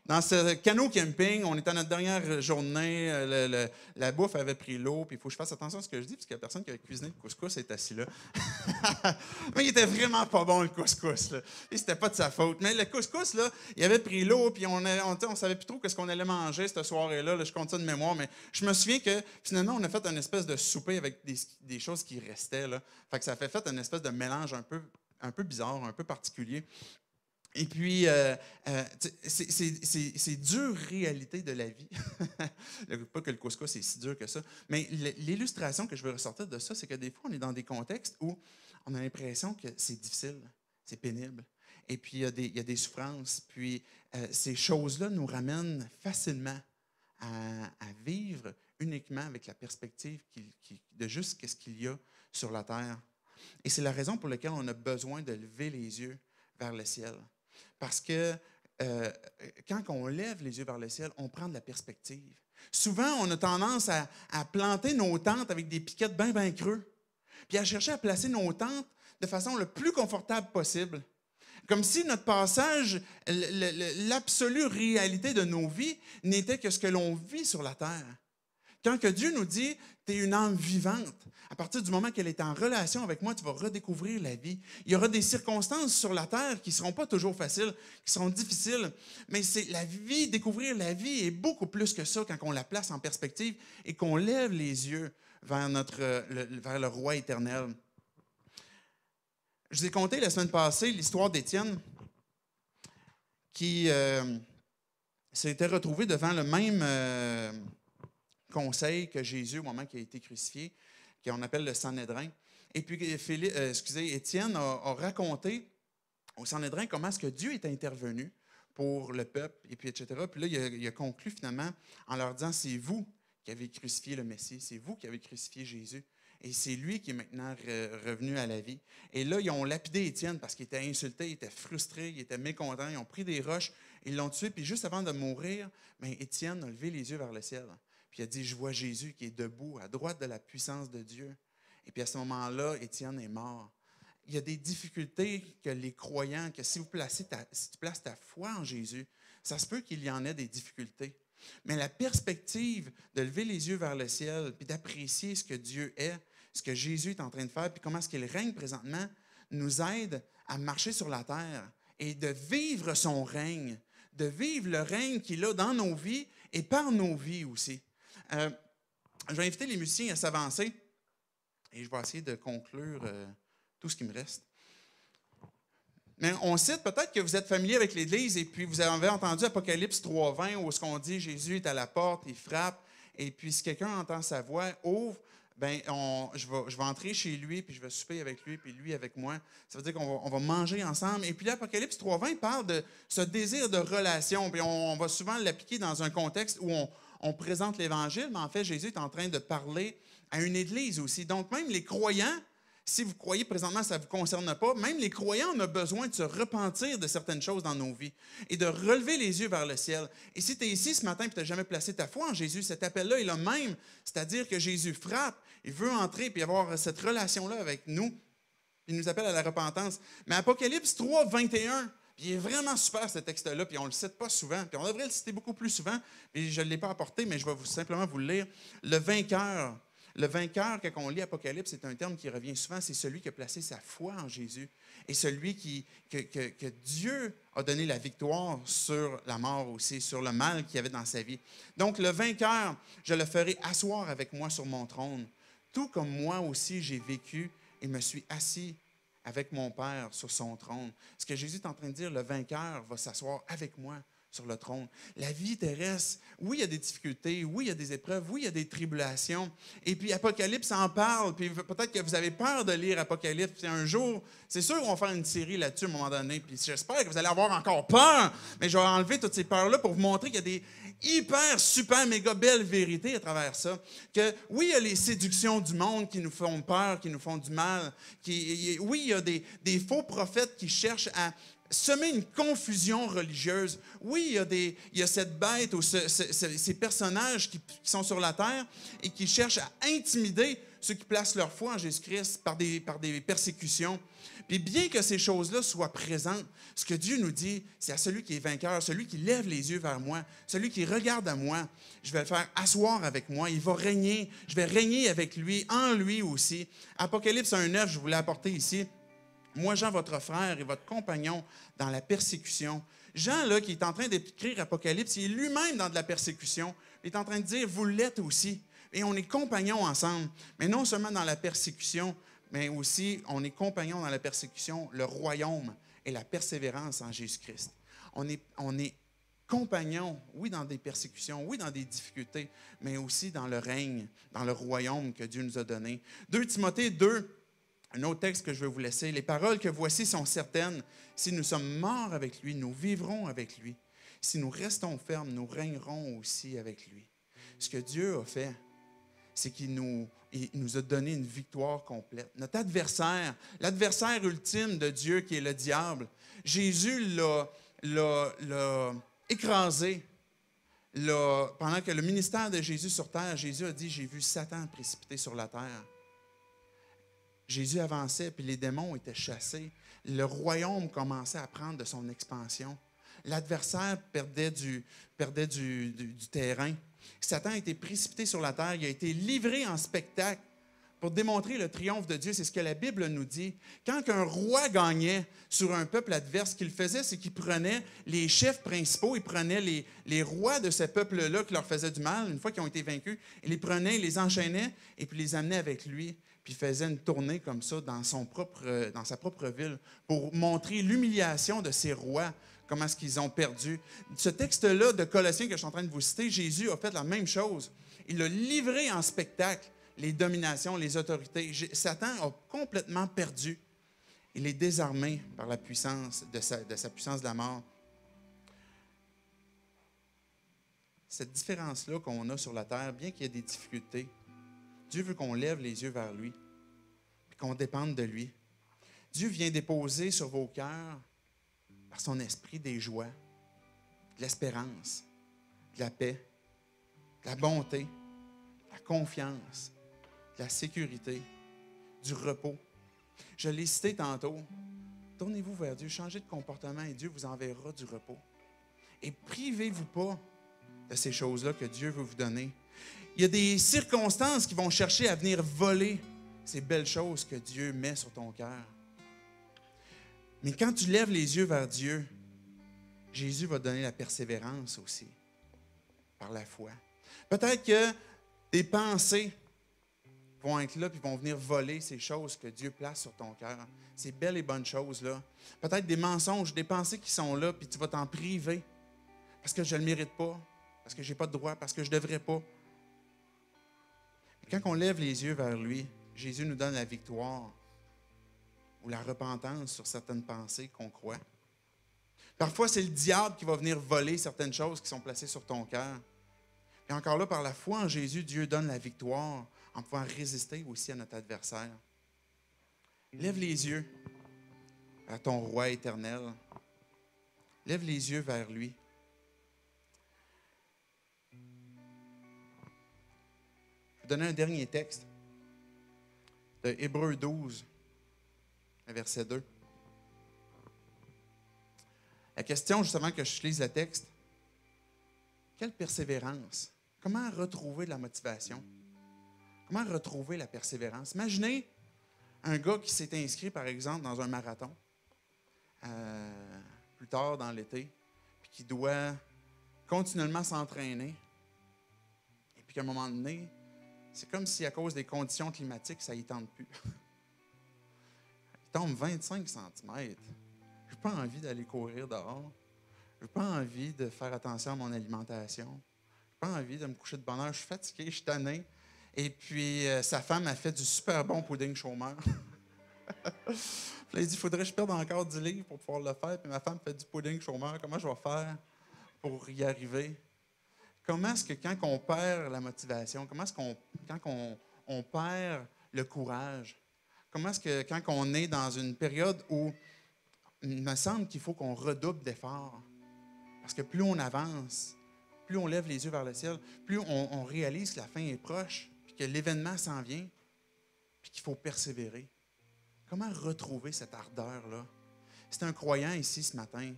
Dans ce canot camping, on était à notre dernière journée. Euh, la bouffe avait pris l'eau. Puis il faut que je fasse attention à ce que je dis, parce que la personne qui a cuisiné le couscous est assis là. Mais il était vraiment pas bon, le couscous. Là. Et c'était pas de sa faute. Mais le couscous, là, il avait pris l'eau. Puis on, on, on savait plus trop ce qu'on allait manger cette soirée-là. je compte ça de mémoire. Mais je me souviens que finalement, on a fait une espèce de souper avec des, choses qui restaient. Là. que ça fait fait une espèce de mélange un peu un peu bizarre, un peu particulier. Et puis, euh, euh c'est dure réalité de la vie. pas que le couscous c'est si dur que ça, mais l'illustration que je veux ressortir de ça, c'est que des fois, on est dans des contextes où on a l'impression que c'est difficile, c'est pénible, et puis il y, a des souffrances. Puis euh, ces choses-là nous ramènent facilement à, vivre uniquement avec la perspective de juste ce qu'il y a sur la terre. Et c'est la raison pour laquelle on a besoin de lever les yeux vers le ciel. Parce que euh, quand on lève les yeux vers le ciel, on prend de la perspective. Souvent, on a tendance à, planter nos tentes avec des piquets bien, bien creux, puis à chercher à placer nos tentes de façon le plus confortable possible. Comme si notre passage, l'absolue réalité de nos vies n'était que ce que l'on vit sur la terre. Quand que Dieu nous dit, tu es une âme vivante, à partir du moment qu'elle est en relation avec moi, tu vas redécouvrir la vie. Il y aura des circonstances sur la terre qui ne seront pas toujours faciles, qui seront difficiles, mais c'est la vie, découvrir la vie est beaucoup plus que ça quand on la place en perspective et qu'on lève les yeux vers, notre, euh, le, roi éternel. Je vous ai conté la semaine passée l'histoire d'Étienne qui euh, s'était retrouvé devant le même... Euh, conseil que Jésus, au moment qu'il a été crucifié, qu'on appelle le Sanhédrin. Et puis, euh, excusez, Étienne a, raconté au Sanhédrin comment est-ce que Dieu est intervenu pour le peuple, et puis etc. Puis là, il a, conclu finalement en leur disant, c'est vous qui avez crucifié le Messie, c'est vous qui avez crucifié Jésus. Et c'est lui qui est maintenant revenu à la vie. Et là, ils ont lapidé Étienne parce qu'il était insulté, il était frustré, il était mécontent. Ils ont pris des roches, ils l'ont tué. Puis juste avant de mourir, ben, Étienne a levé les yeux vers le ciel. Puis il a dit, je vois Jésus qui est debout à droite de la puissance de Dieu. Et puis à ce moment-là, Étienne est mort. Il y a des difficultés que les croyants, que si, vous placez ta, si tu places ta foi en Jésus, ça se peut qu'il y en ait des difficultés. Mais la perspective de lever les yeux vers le ciel, puis d'apprécier ce que Dieu est, ce que Jésus est en train de faire, puis comment est-ce qu'il règne présentement, nous aide à marcher sur la terre et de vivre son règne, de vivre le règne qu'il a dans nos vies et par nos vies aussi. Euh, je vais inviter les musiciens à s'avancer et je vais essayer de conclure euh, tout ce qui me reste. Mais on cite peut-être que vous êtes familier avec l'Église et puis vous avez entendu Apocalypse 3.20 où ce qu'on dit Jésus est à la porte, il frappe. Et puis si quelqu'un entend sa voix, ouvre, ben je, vais, je entrer chez lui, puis je vais souper avec lui, puis lui avec moi. Ça veut dire qu'on va, manger ensemble. Et puis l'Apocalypse 3.20 parle de ce désir de relation. Puis on va souvent l'appliquer dans un contexte où on, on présente l'Évangile, mais en fait, Jésus est en train de parler à une Église aussi. Donc, même les croyants, si vous croyez présentement, ça ne vous concerne pas, même les croyants, on a besoin de se repentir de certaines choses dans nos vies et de relever les yeux vers le ciel. Et si tu es ici ce matin et tu n'as jamais placé ta foi en Jésus, cet appel-là est le même, c'est-à-dire que Jésus frappe, il veut entrer et avoir cette relation-là avec nous. Il nous appelle à la repentance. Mais Apocalypse 3, 21, puis il est vraiment super, ce texte-là, puis on ne le cite pas souvent, puis on devrait le citer beaucoup plus souvent, mais je ne l'ai pas apporté, mais je vais vous, simplement vous le lire. Le vainqueur. Le vainqueur, quand on lit Apocalypse, c'est un terme qui revient souvent, c'est celui qui a placé sa foi en Jésus et celui qui, que, que, Dieu a donné la victoire sur la mort aussi, sur le mal qu'il y avait dans sa vie. Donc le vainqueur, je le ferai asseoir avec moi sur mon trône, tout comme moi aussi j'ai vécu et me suis assis avec mon Père sur son trône. Ce que Jésus est en train de dire, le vainqueur va s'asseoir avec moi sur le trône. La vie terrestre, oui, il y a des difficultés, oui, il y a des épreuves, oui, il y a des tribulations. Et puis Apocalypse en parle, puis peut-être que vous avez peur de lire Apocalypse. Puis un jour, c'est sûr qu'on va faire une série là-dessus à un moment donné, puis j'espère que vous allez avoir encore peur, mais je vais enlever toutes ces peurs-là pour vous montrer qu'il y a des, hyper, super, méga belle vérité à travers ça. Que oui, il y a les séductions du monde qui nous font peur, qui nous font du mal. Qui, oui, il y a des, faux prophètes qui cherchent à semer une confusion religieuse. Oui, il y a, cette bête ou ces personnages qui, sont sur la terre et qui cherchent à intimider ceux qui placent leur foi en Jésus-Christ par des persécutions. Puis bien que ces choses-là soient présentes, ce que Dieu nous dit, c'est à celui qui est vainqueur, celui qui lève les yeux vers moi, celui qui regarde à moi, je vais le faire asseoir avec moi, il va régner, je vais régner avec lui, en lui aussi. Apocalypse 1.9, je vous l'ai apporté ici. Moi, Jean, votre frère et votre compagnon dans la persécution. Jean, là, qui est en train d'écrire Apocalypse, il est lui-même dans de la persécution. Il est en train de dire, vous l'êtes aussi. Et on est compagnons ensemble. Mais non seulement dans la persécution, mais aussi on est compagnon dans la persécution, le royaume et la persévérance en Jésus-Christ. On est, on est compagnon, oui, dans des persécutions, oui, dans des difficultés, mais aussi dans le règne, dans le royaume que Dieu nous a donné. 2 Timothée 2, un autre texte que je vais vous laisser. Les paroles que voici sont certaines. Si nous sommes morts avec lui, nous vivrons avec lui. Si nous restons fermes, nous règnerons aussi avec lui. Ce que Dieu a fait, c'est qu'il nous, il nous a donné une victoire complète. Notre adversaire, l'adversaire ultime de Dieu qui est le diable, Jésus l'a écrasé. pendant que le ministère de Jésus sur terre, Jésus a dit, j'ai vu Satan précipiter sur la terre. Jésus avançait, puis les démons étaient chassés. Le royaume commençait à prendre de son expansion. L'adversaire perdait du, du terrain. Satan a été précipité sur la terre, il a été livré en spectacle pour démontrer le triomphe de Dieu. C'est ce que la Bible nous dit. Quand un roi gagnait sur un peuple adverse, ce qu'il faisait, c'est qu'il prenait les chefs principaux, il prenait les, rois de ce peuple-là qui leur faisait du mal, une fois qu'ils ont été vaincus, il les prenait, il les enchaînait et puis les amenait avec lui. Puis faisait une tournée comme ça dans, euh, dans sa propre ville pour montrer l'humiliation de ses rois, comment est-ce qu'ils ont perdu. Ce texte-là de Colossiens que je suis en train de vous citer, Jésus a fait la même chose. Il a livré en spectacle les dominations, les autorités. Satan a complètement perdu. Il est désarmé par la puissance de sa, puissance de la mort. Cette différence-là qu'on a sur la terre, bien qu'il y ait des difficultés, Dieu veut qu'on lève les yeux vers lui, qu'on dépende de lui. Dieu vient déposer sur vos cœurs par son esprit des joies, de l'espérance, de la paix, de la bonté, de la confiance, de la sécurité, du repos. Je l'ai cité tantôt. Tournez-vous vers Dieu, changez de comportement et Dieu vous enverra du repos. Et privez-vous pas de ces choses-là que Dieu veut vous donner. Il y a des circonstances qui vont chercher à venir voler ces belles choses que Dieu met sur ton cœur. Mais quand tu lèves les yeux vers Dieu, Jésus va donner la persévérance aussi, par la foi. Peut-être que des pensées vont être là, puis vont venir voler ces choses que Dieu place sur ton cœur, ces belles et bonnes choses-là. Peut-être des mensonges, des pensées qui sont là, puis tu vas t'en priver, parce que je ne le mérite pas, parce que je n'ai pas de droit, parce que je ne devrais pas. Quand on lève les yeux vers lui, Jésus nous donne la victoire ou la repentance sur certaines pensées qu'on croit. Parfois, c'est le diable qui va venir voler certaines choses qui sont placées sur ton cœur. Et encore là, par la foi en Jésus, Dieu donne la victoire en pouvant résister aussi à notre adversaire. Lève les yeux à ton roi éternel. Lève les yeux vers lui. Je vais donner un dernier texte de Hébreu 12, verset 2. La question, justement, que je lise le texte, quelle persévérance? Comment retrouver la motivation? Comment retrouver la persévérance? Imaginez un gars qui s'est inscrit, par exemple, dans un marathon euh, plus tard dans l'été, puis qui doit continuellement s'entraîner, et puis qu'à un moment donné, c'est comme si à cause des conditions climatiques, ça y tente plus. tombe 25 cm. Je n'ai pas envie d'aller courir dehors. Je n'ai pas envie de faire attention à mon alimentation. Je n'ai pas envie de me coucher de bonheur. Je suis fatigué, je suis tanné. Et puis, euh, sa femme a fait du super bon pudding chômeur. puis lui il dit, faudrait que je perde encore du livres pour pouvoir le faire. Puis ma femme fait du pudding chômeur. Comment je vais faire pour y arriver? Comment est-ce que quand on perd la motivation, comment est-ce qu'on, quand on perd le courage, Comment est-ce que quand on est dans une période où il me semble qu'il faut qu'on redouble d'efforts, parce que plus on avance, plus on lève les yeux vers le ciel, plus on, réalise que la fin est proche, puis que l'événement s'en vient, puis qu'il faut persévérer. Comment retrouver cette ardeur-là? C'est un croyant ici ce matin,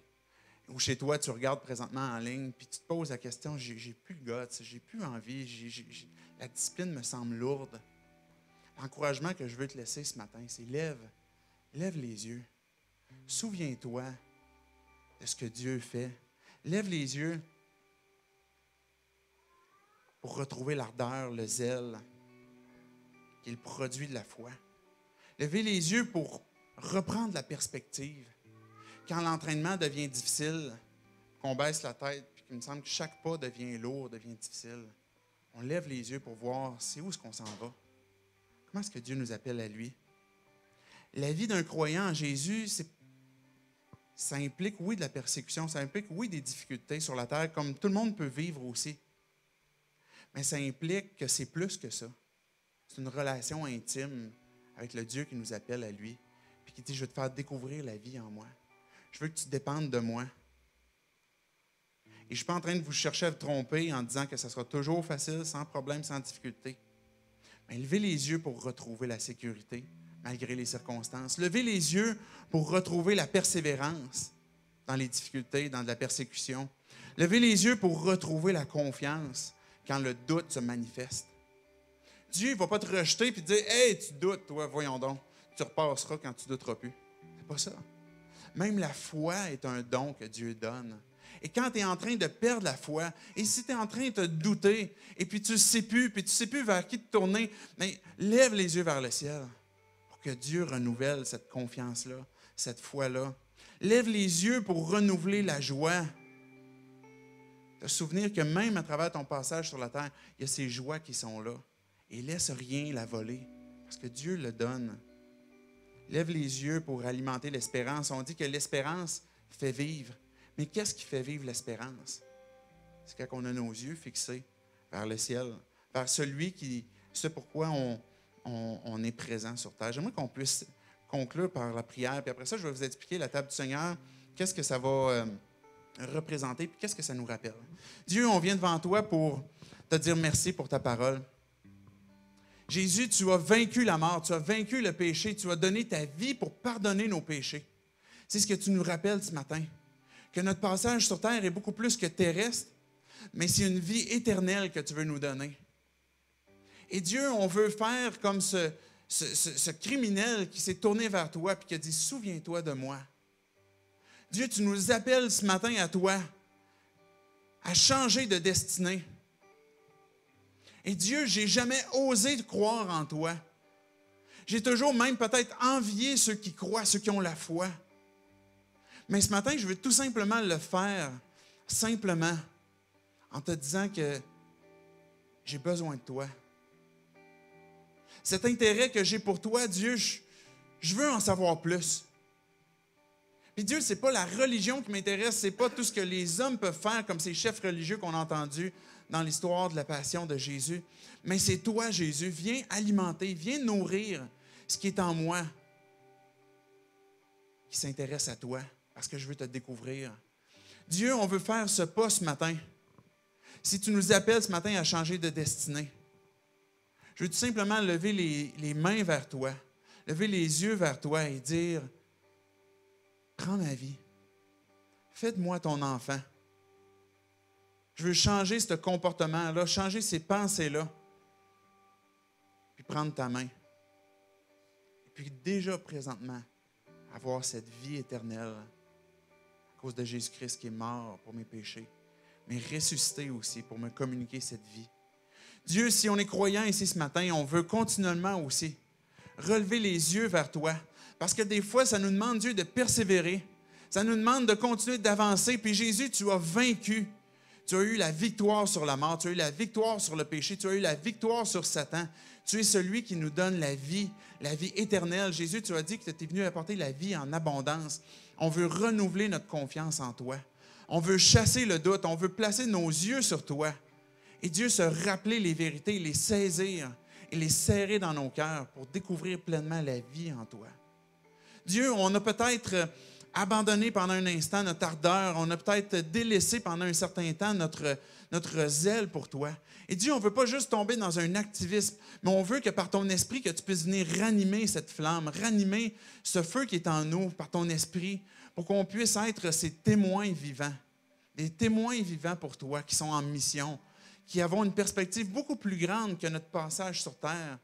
ou chez toi, tu regardes présentement en ligne, puis tu te poses la question, j'ai plus le goût, j'ai plus envie, la discipline me semble lourde l'encouragement que je veux te laisser ce matin, c'est lève, lève les yeux. Souviens-toi de ce que Dieu fait. Lève les yeux pour retrouver l'ardeur, le zèle qui est le produit de la foi. Lève les yeux pour reprendre la perspective. Quand l'entraînement devient difficile, qu'on baisse la tête, puis qu'il me semble que chaque pas devient lourd, devient difficile, on lève les yeux pour voir c'est où est-ce qu'on s'en va. Comment est-ce que Dieu nous appelle à lui? La vie d'un croyant en Jésus, ça implique, oui, de la persécution, ça implique, oui, des difficultés sur la terre, comme tout le monde peut vivre aussi. Mais ça implique que c'est plus que ça. C'est une relation intime avec le Dieu qui nous appelle à lui, puis qui dit, je veux te faire découvrir la vie en moi. Je veux que tu dépendes de moi. Et je ne suis pas en train de vous chercher à vous tromper en disant que ce sera toujours facile, sans problème, sans difficulté mais levez les yeux pour retrouver la sécurité malgré les circonstances. Levez les yeux pour retrouver la persévérance dans les difficultés, dans la persécution. Levez les yeux pour retrouver la confiance quand le doute se manifeste. Dieu ne va pas te rejeter et te dire Hey, tu doutes, toi, voyons donc. Tu repasseras quand tu douteras plus. C'est pas ça. Même la foi est un don que Dieu donne et quand tu es en train de perdre la foi, et si tu es en train de te douter, et puis tu ne sais plus, puis tu ne sais plus vers qui te tourner, mais lève les yeux vers le ciel pour que Dieu renouvelle cette confiance-là, cette foi-là. Lève les yeux pour renouveler la joie. Te souvenir que même à travers ton passage sur la terre, il y a ces joies qui sont là. Et laisse rien la voler, parce que Dieu le donne. Lève les yeux pour alimenter l'espérance. On dit que l'espérance fait vivre. Mais qu'est-ce qui fait vivre l'espérance? C'est quand on a nos yeux fixés vers le ciel, vers celui qui, ce pourquoi on, est présent sur terre. J'aimerais qu'on puisse conclure par la prière, puis après ça, je vais vous expliquer la table du Seigneur, qu'est-ce que ça va euh, représenter, puis qu'est-ce que ça nous rappelle. Dieu, on vient devant toi pour te dire merci pour ta parole. Jésus, tu as vaincu la mort, tu as vaincu le péché, tu as donné ta vie pour pardonner nos péchés. C'est ce que tu nous rappelles ce matin que notre passage sur terre est beaucoup plus que terrestre, mais c'est une vie éternelle que tu veux nous donner. Et Dieu, on veut faire comme ce, criminel qui s'est tourné vers toi et qui a dit, souviens-toi de moi. Dieu, tu nous appelles ce matin à toi, à changer de destinée. Et Dieu, j'ai jamais osé croire en toi. J'ai toujours même peut-être envié ceux qui croient, ceux qui ont la foi. Mais ce matin, je veux tout simplement le faire, simplement, en te disant que j'ai besoin de toi. Cet intérêt que j'ai pour toi, Dieu, je, veux en savoir plus. Puis Dieu, ce n'est pas la religion qui m'intéresse, ce n'est pas tout ce que les hommes peuvent faire comme ces chefs religieux qu'on a entendus dans l'histoire de la passion de Jésus. Mais c'est toi, Jésus, viens alimenter, viens nourrir ce qui est en moi, qui s'intéresse à toi parce que je veux te découvrir. Dieu, on veut faire ce pas ce matin. Si tu nous appelles ce matin à changer de destinée, je veux tout simplement lever les, mains vers toi, lever les yeux vers toi et dire, prends ma vie, fais-moi ton enfant. Je veux changer ce comportement-là, changer ces pensées-là, puis prendre ta main. Et puis déjà présentement, avoir cette vie éternelle cause de Jésus-Christ qui est mort pour mes péchés, mais ressuscité aussi pour me communiquer cette vie. Dieu, si on est croyant ici ce matin, on veut continuellement aussi relever les yeux vers toi. Parce que des fois, ça nous demande, Dieu, de persévérer. Ça nous demande de continuer d'avancer. Puis Jésus, tu as vaincu. Tu as eu la victoire sur la mort, tu as eu la victoire sur le péché, tu as eu la victoire sur Satan. Tu es celui qui nous donne la vie, la vie éternelle. Jésus, tu as dit que tu es venu apporter la vie en abondance. On veut renouveler notre confiance en toi. On veut chasser le doute. On veut placer nos yeux sur toi. Et Dieu se rappeler les vérités, les saisir et les serrer dans nos cœurs pour découvrir pleinement la vie en toi. Dieu, on a peut-être abandonné pendant un instant notre ardeur, on a peut-être délaissé pendant un certain temps notre, notre zèle pour toi. Et Dieu, on ne veut pas juste tomber dans un activisme, mais on veut que par ton esprit, que tu puisses venir ranimer cette flamme, ranimer ce feu qui est en nous par ton esprit, pour qu'on puisse être ces témoins vivants, des témoins vivants pour toi qui sont en mission, qui avons une perspective beaucoup plus grande que notre passage sur Terre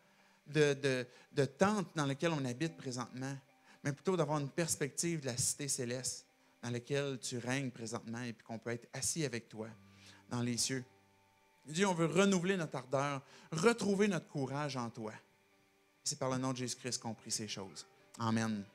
de, de, tente dans laquelle on habite présentement, mais plutôt d'avoir une perspective de la cité céleste dans laquelle tu règnes présentement et puis qu'on peut être assis avec toi dans les cieux. Dieu, on veut renouveler notre ardeur, retrouver notre courage en toi. C'est par le nom de Jésus-Christ qu'on prie ces choses. Amen.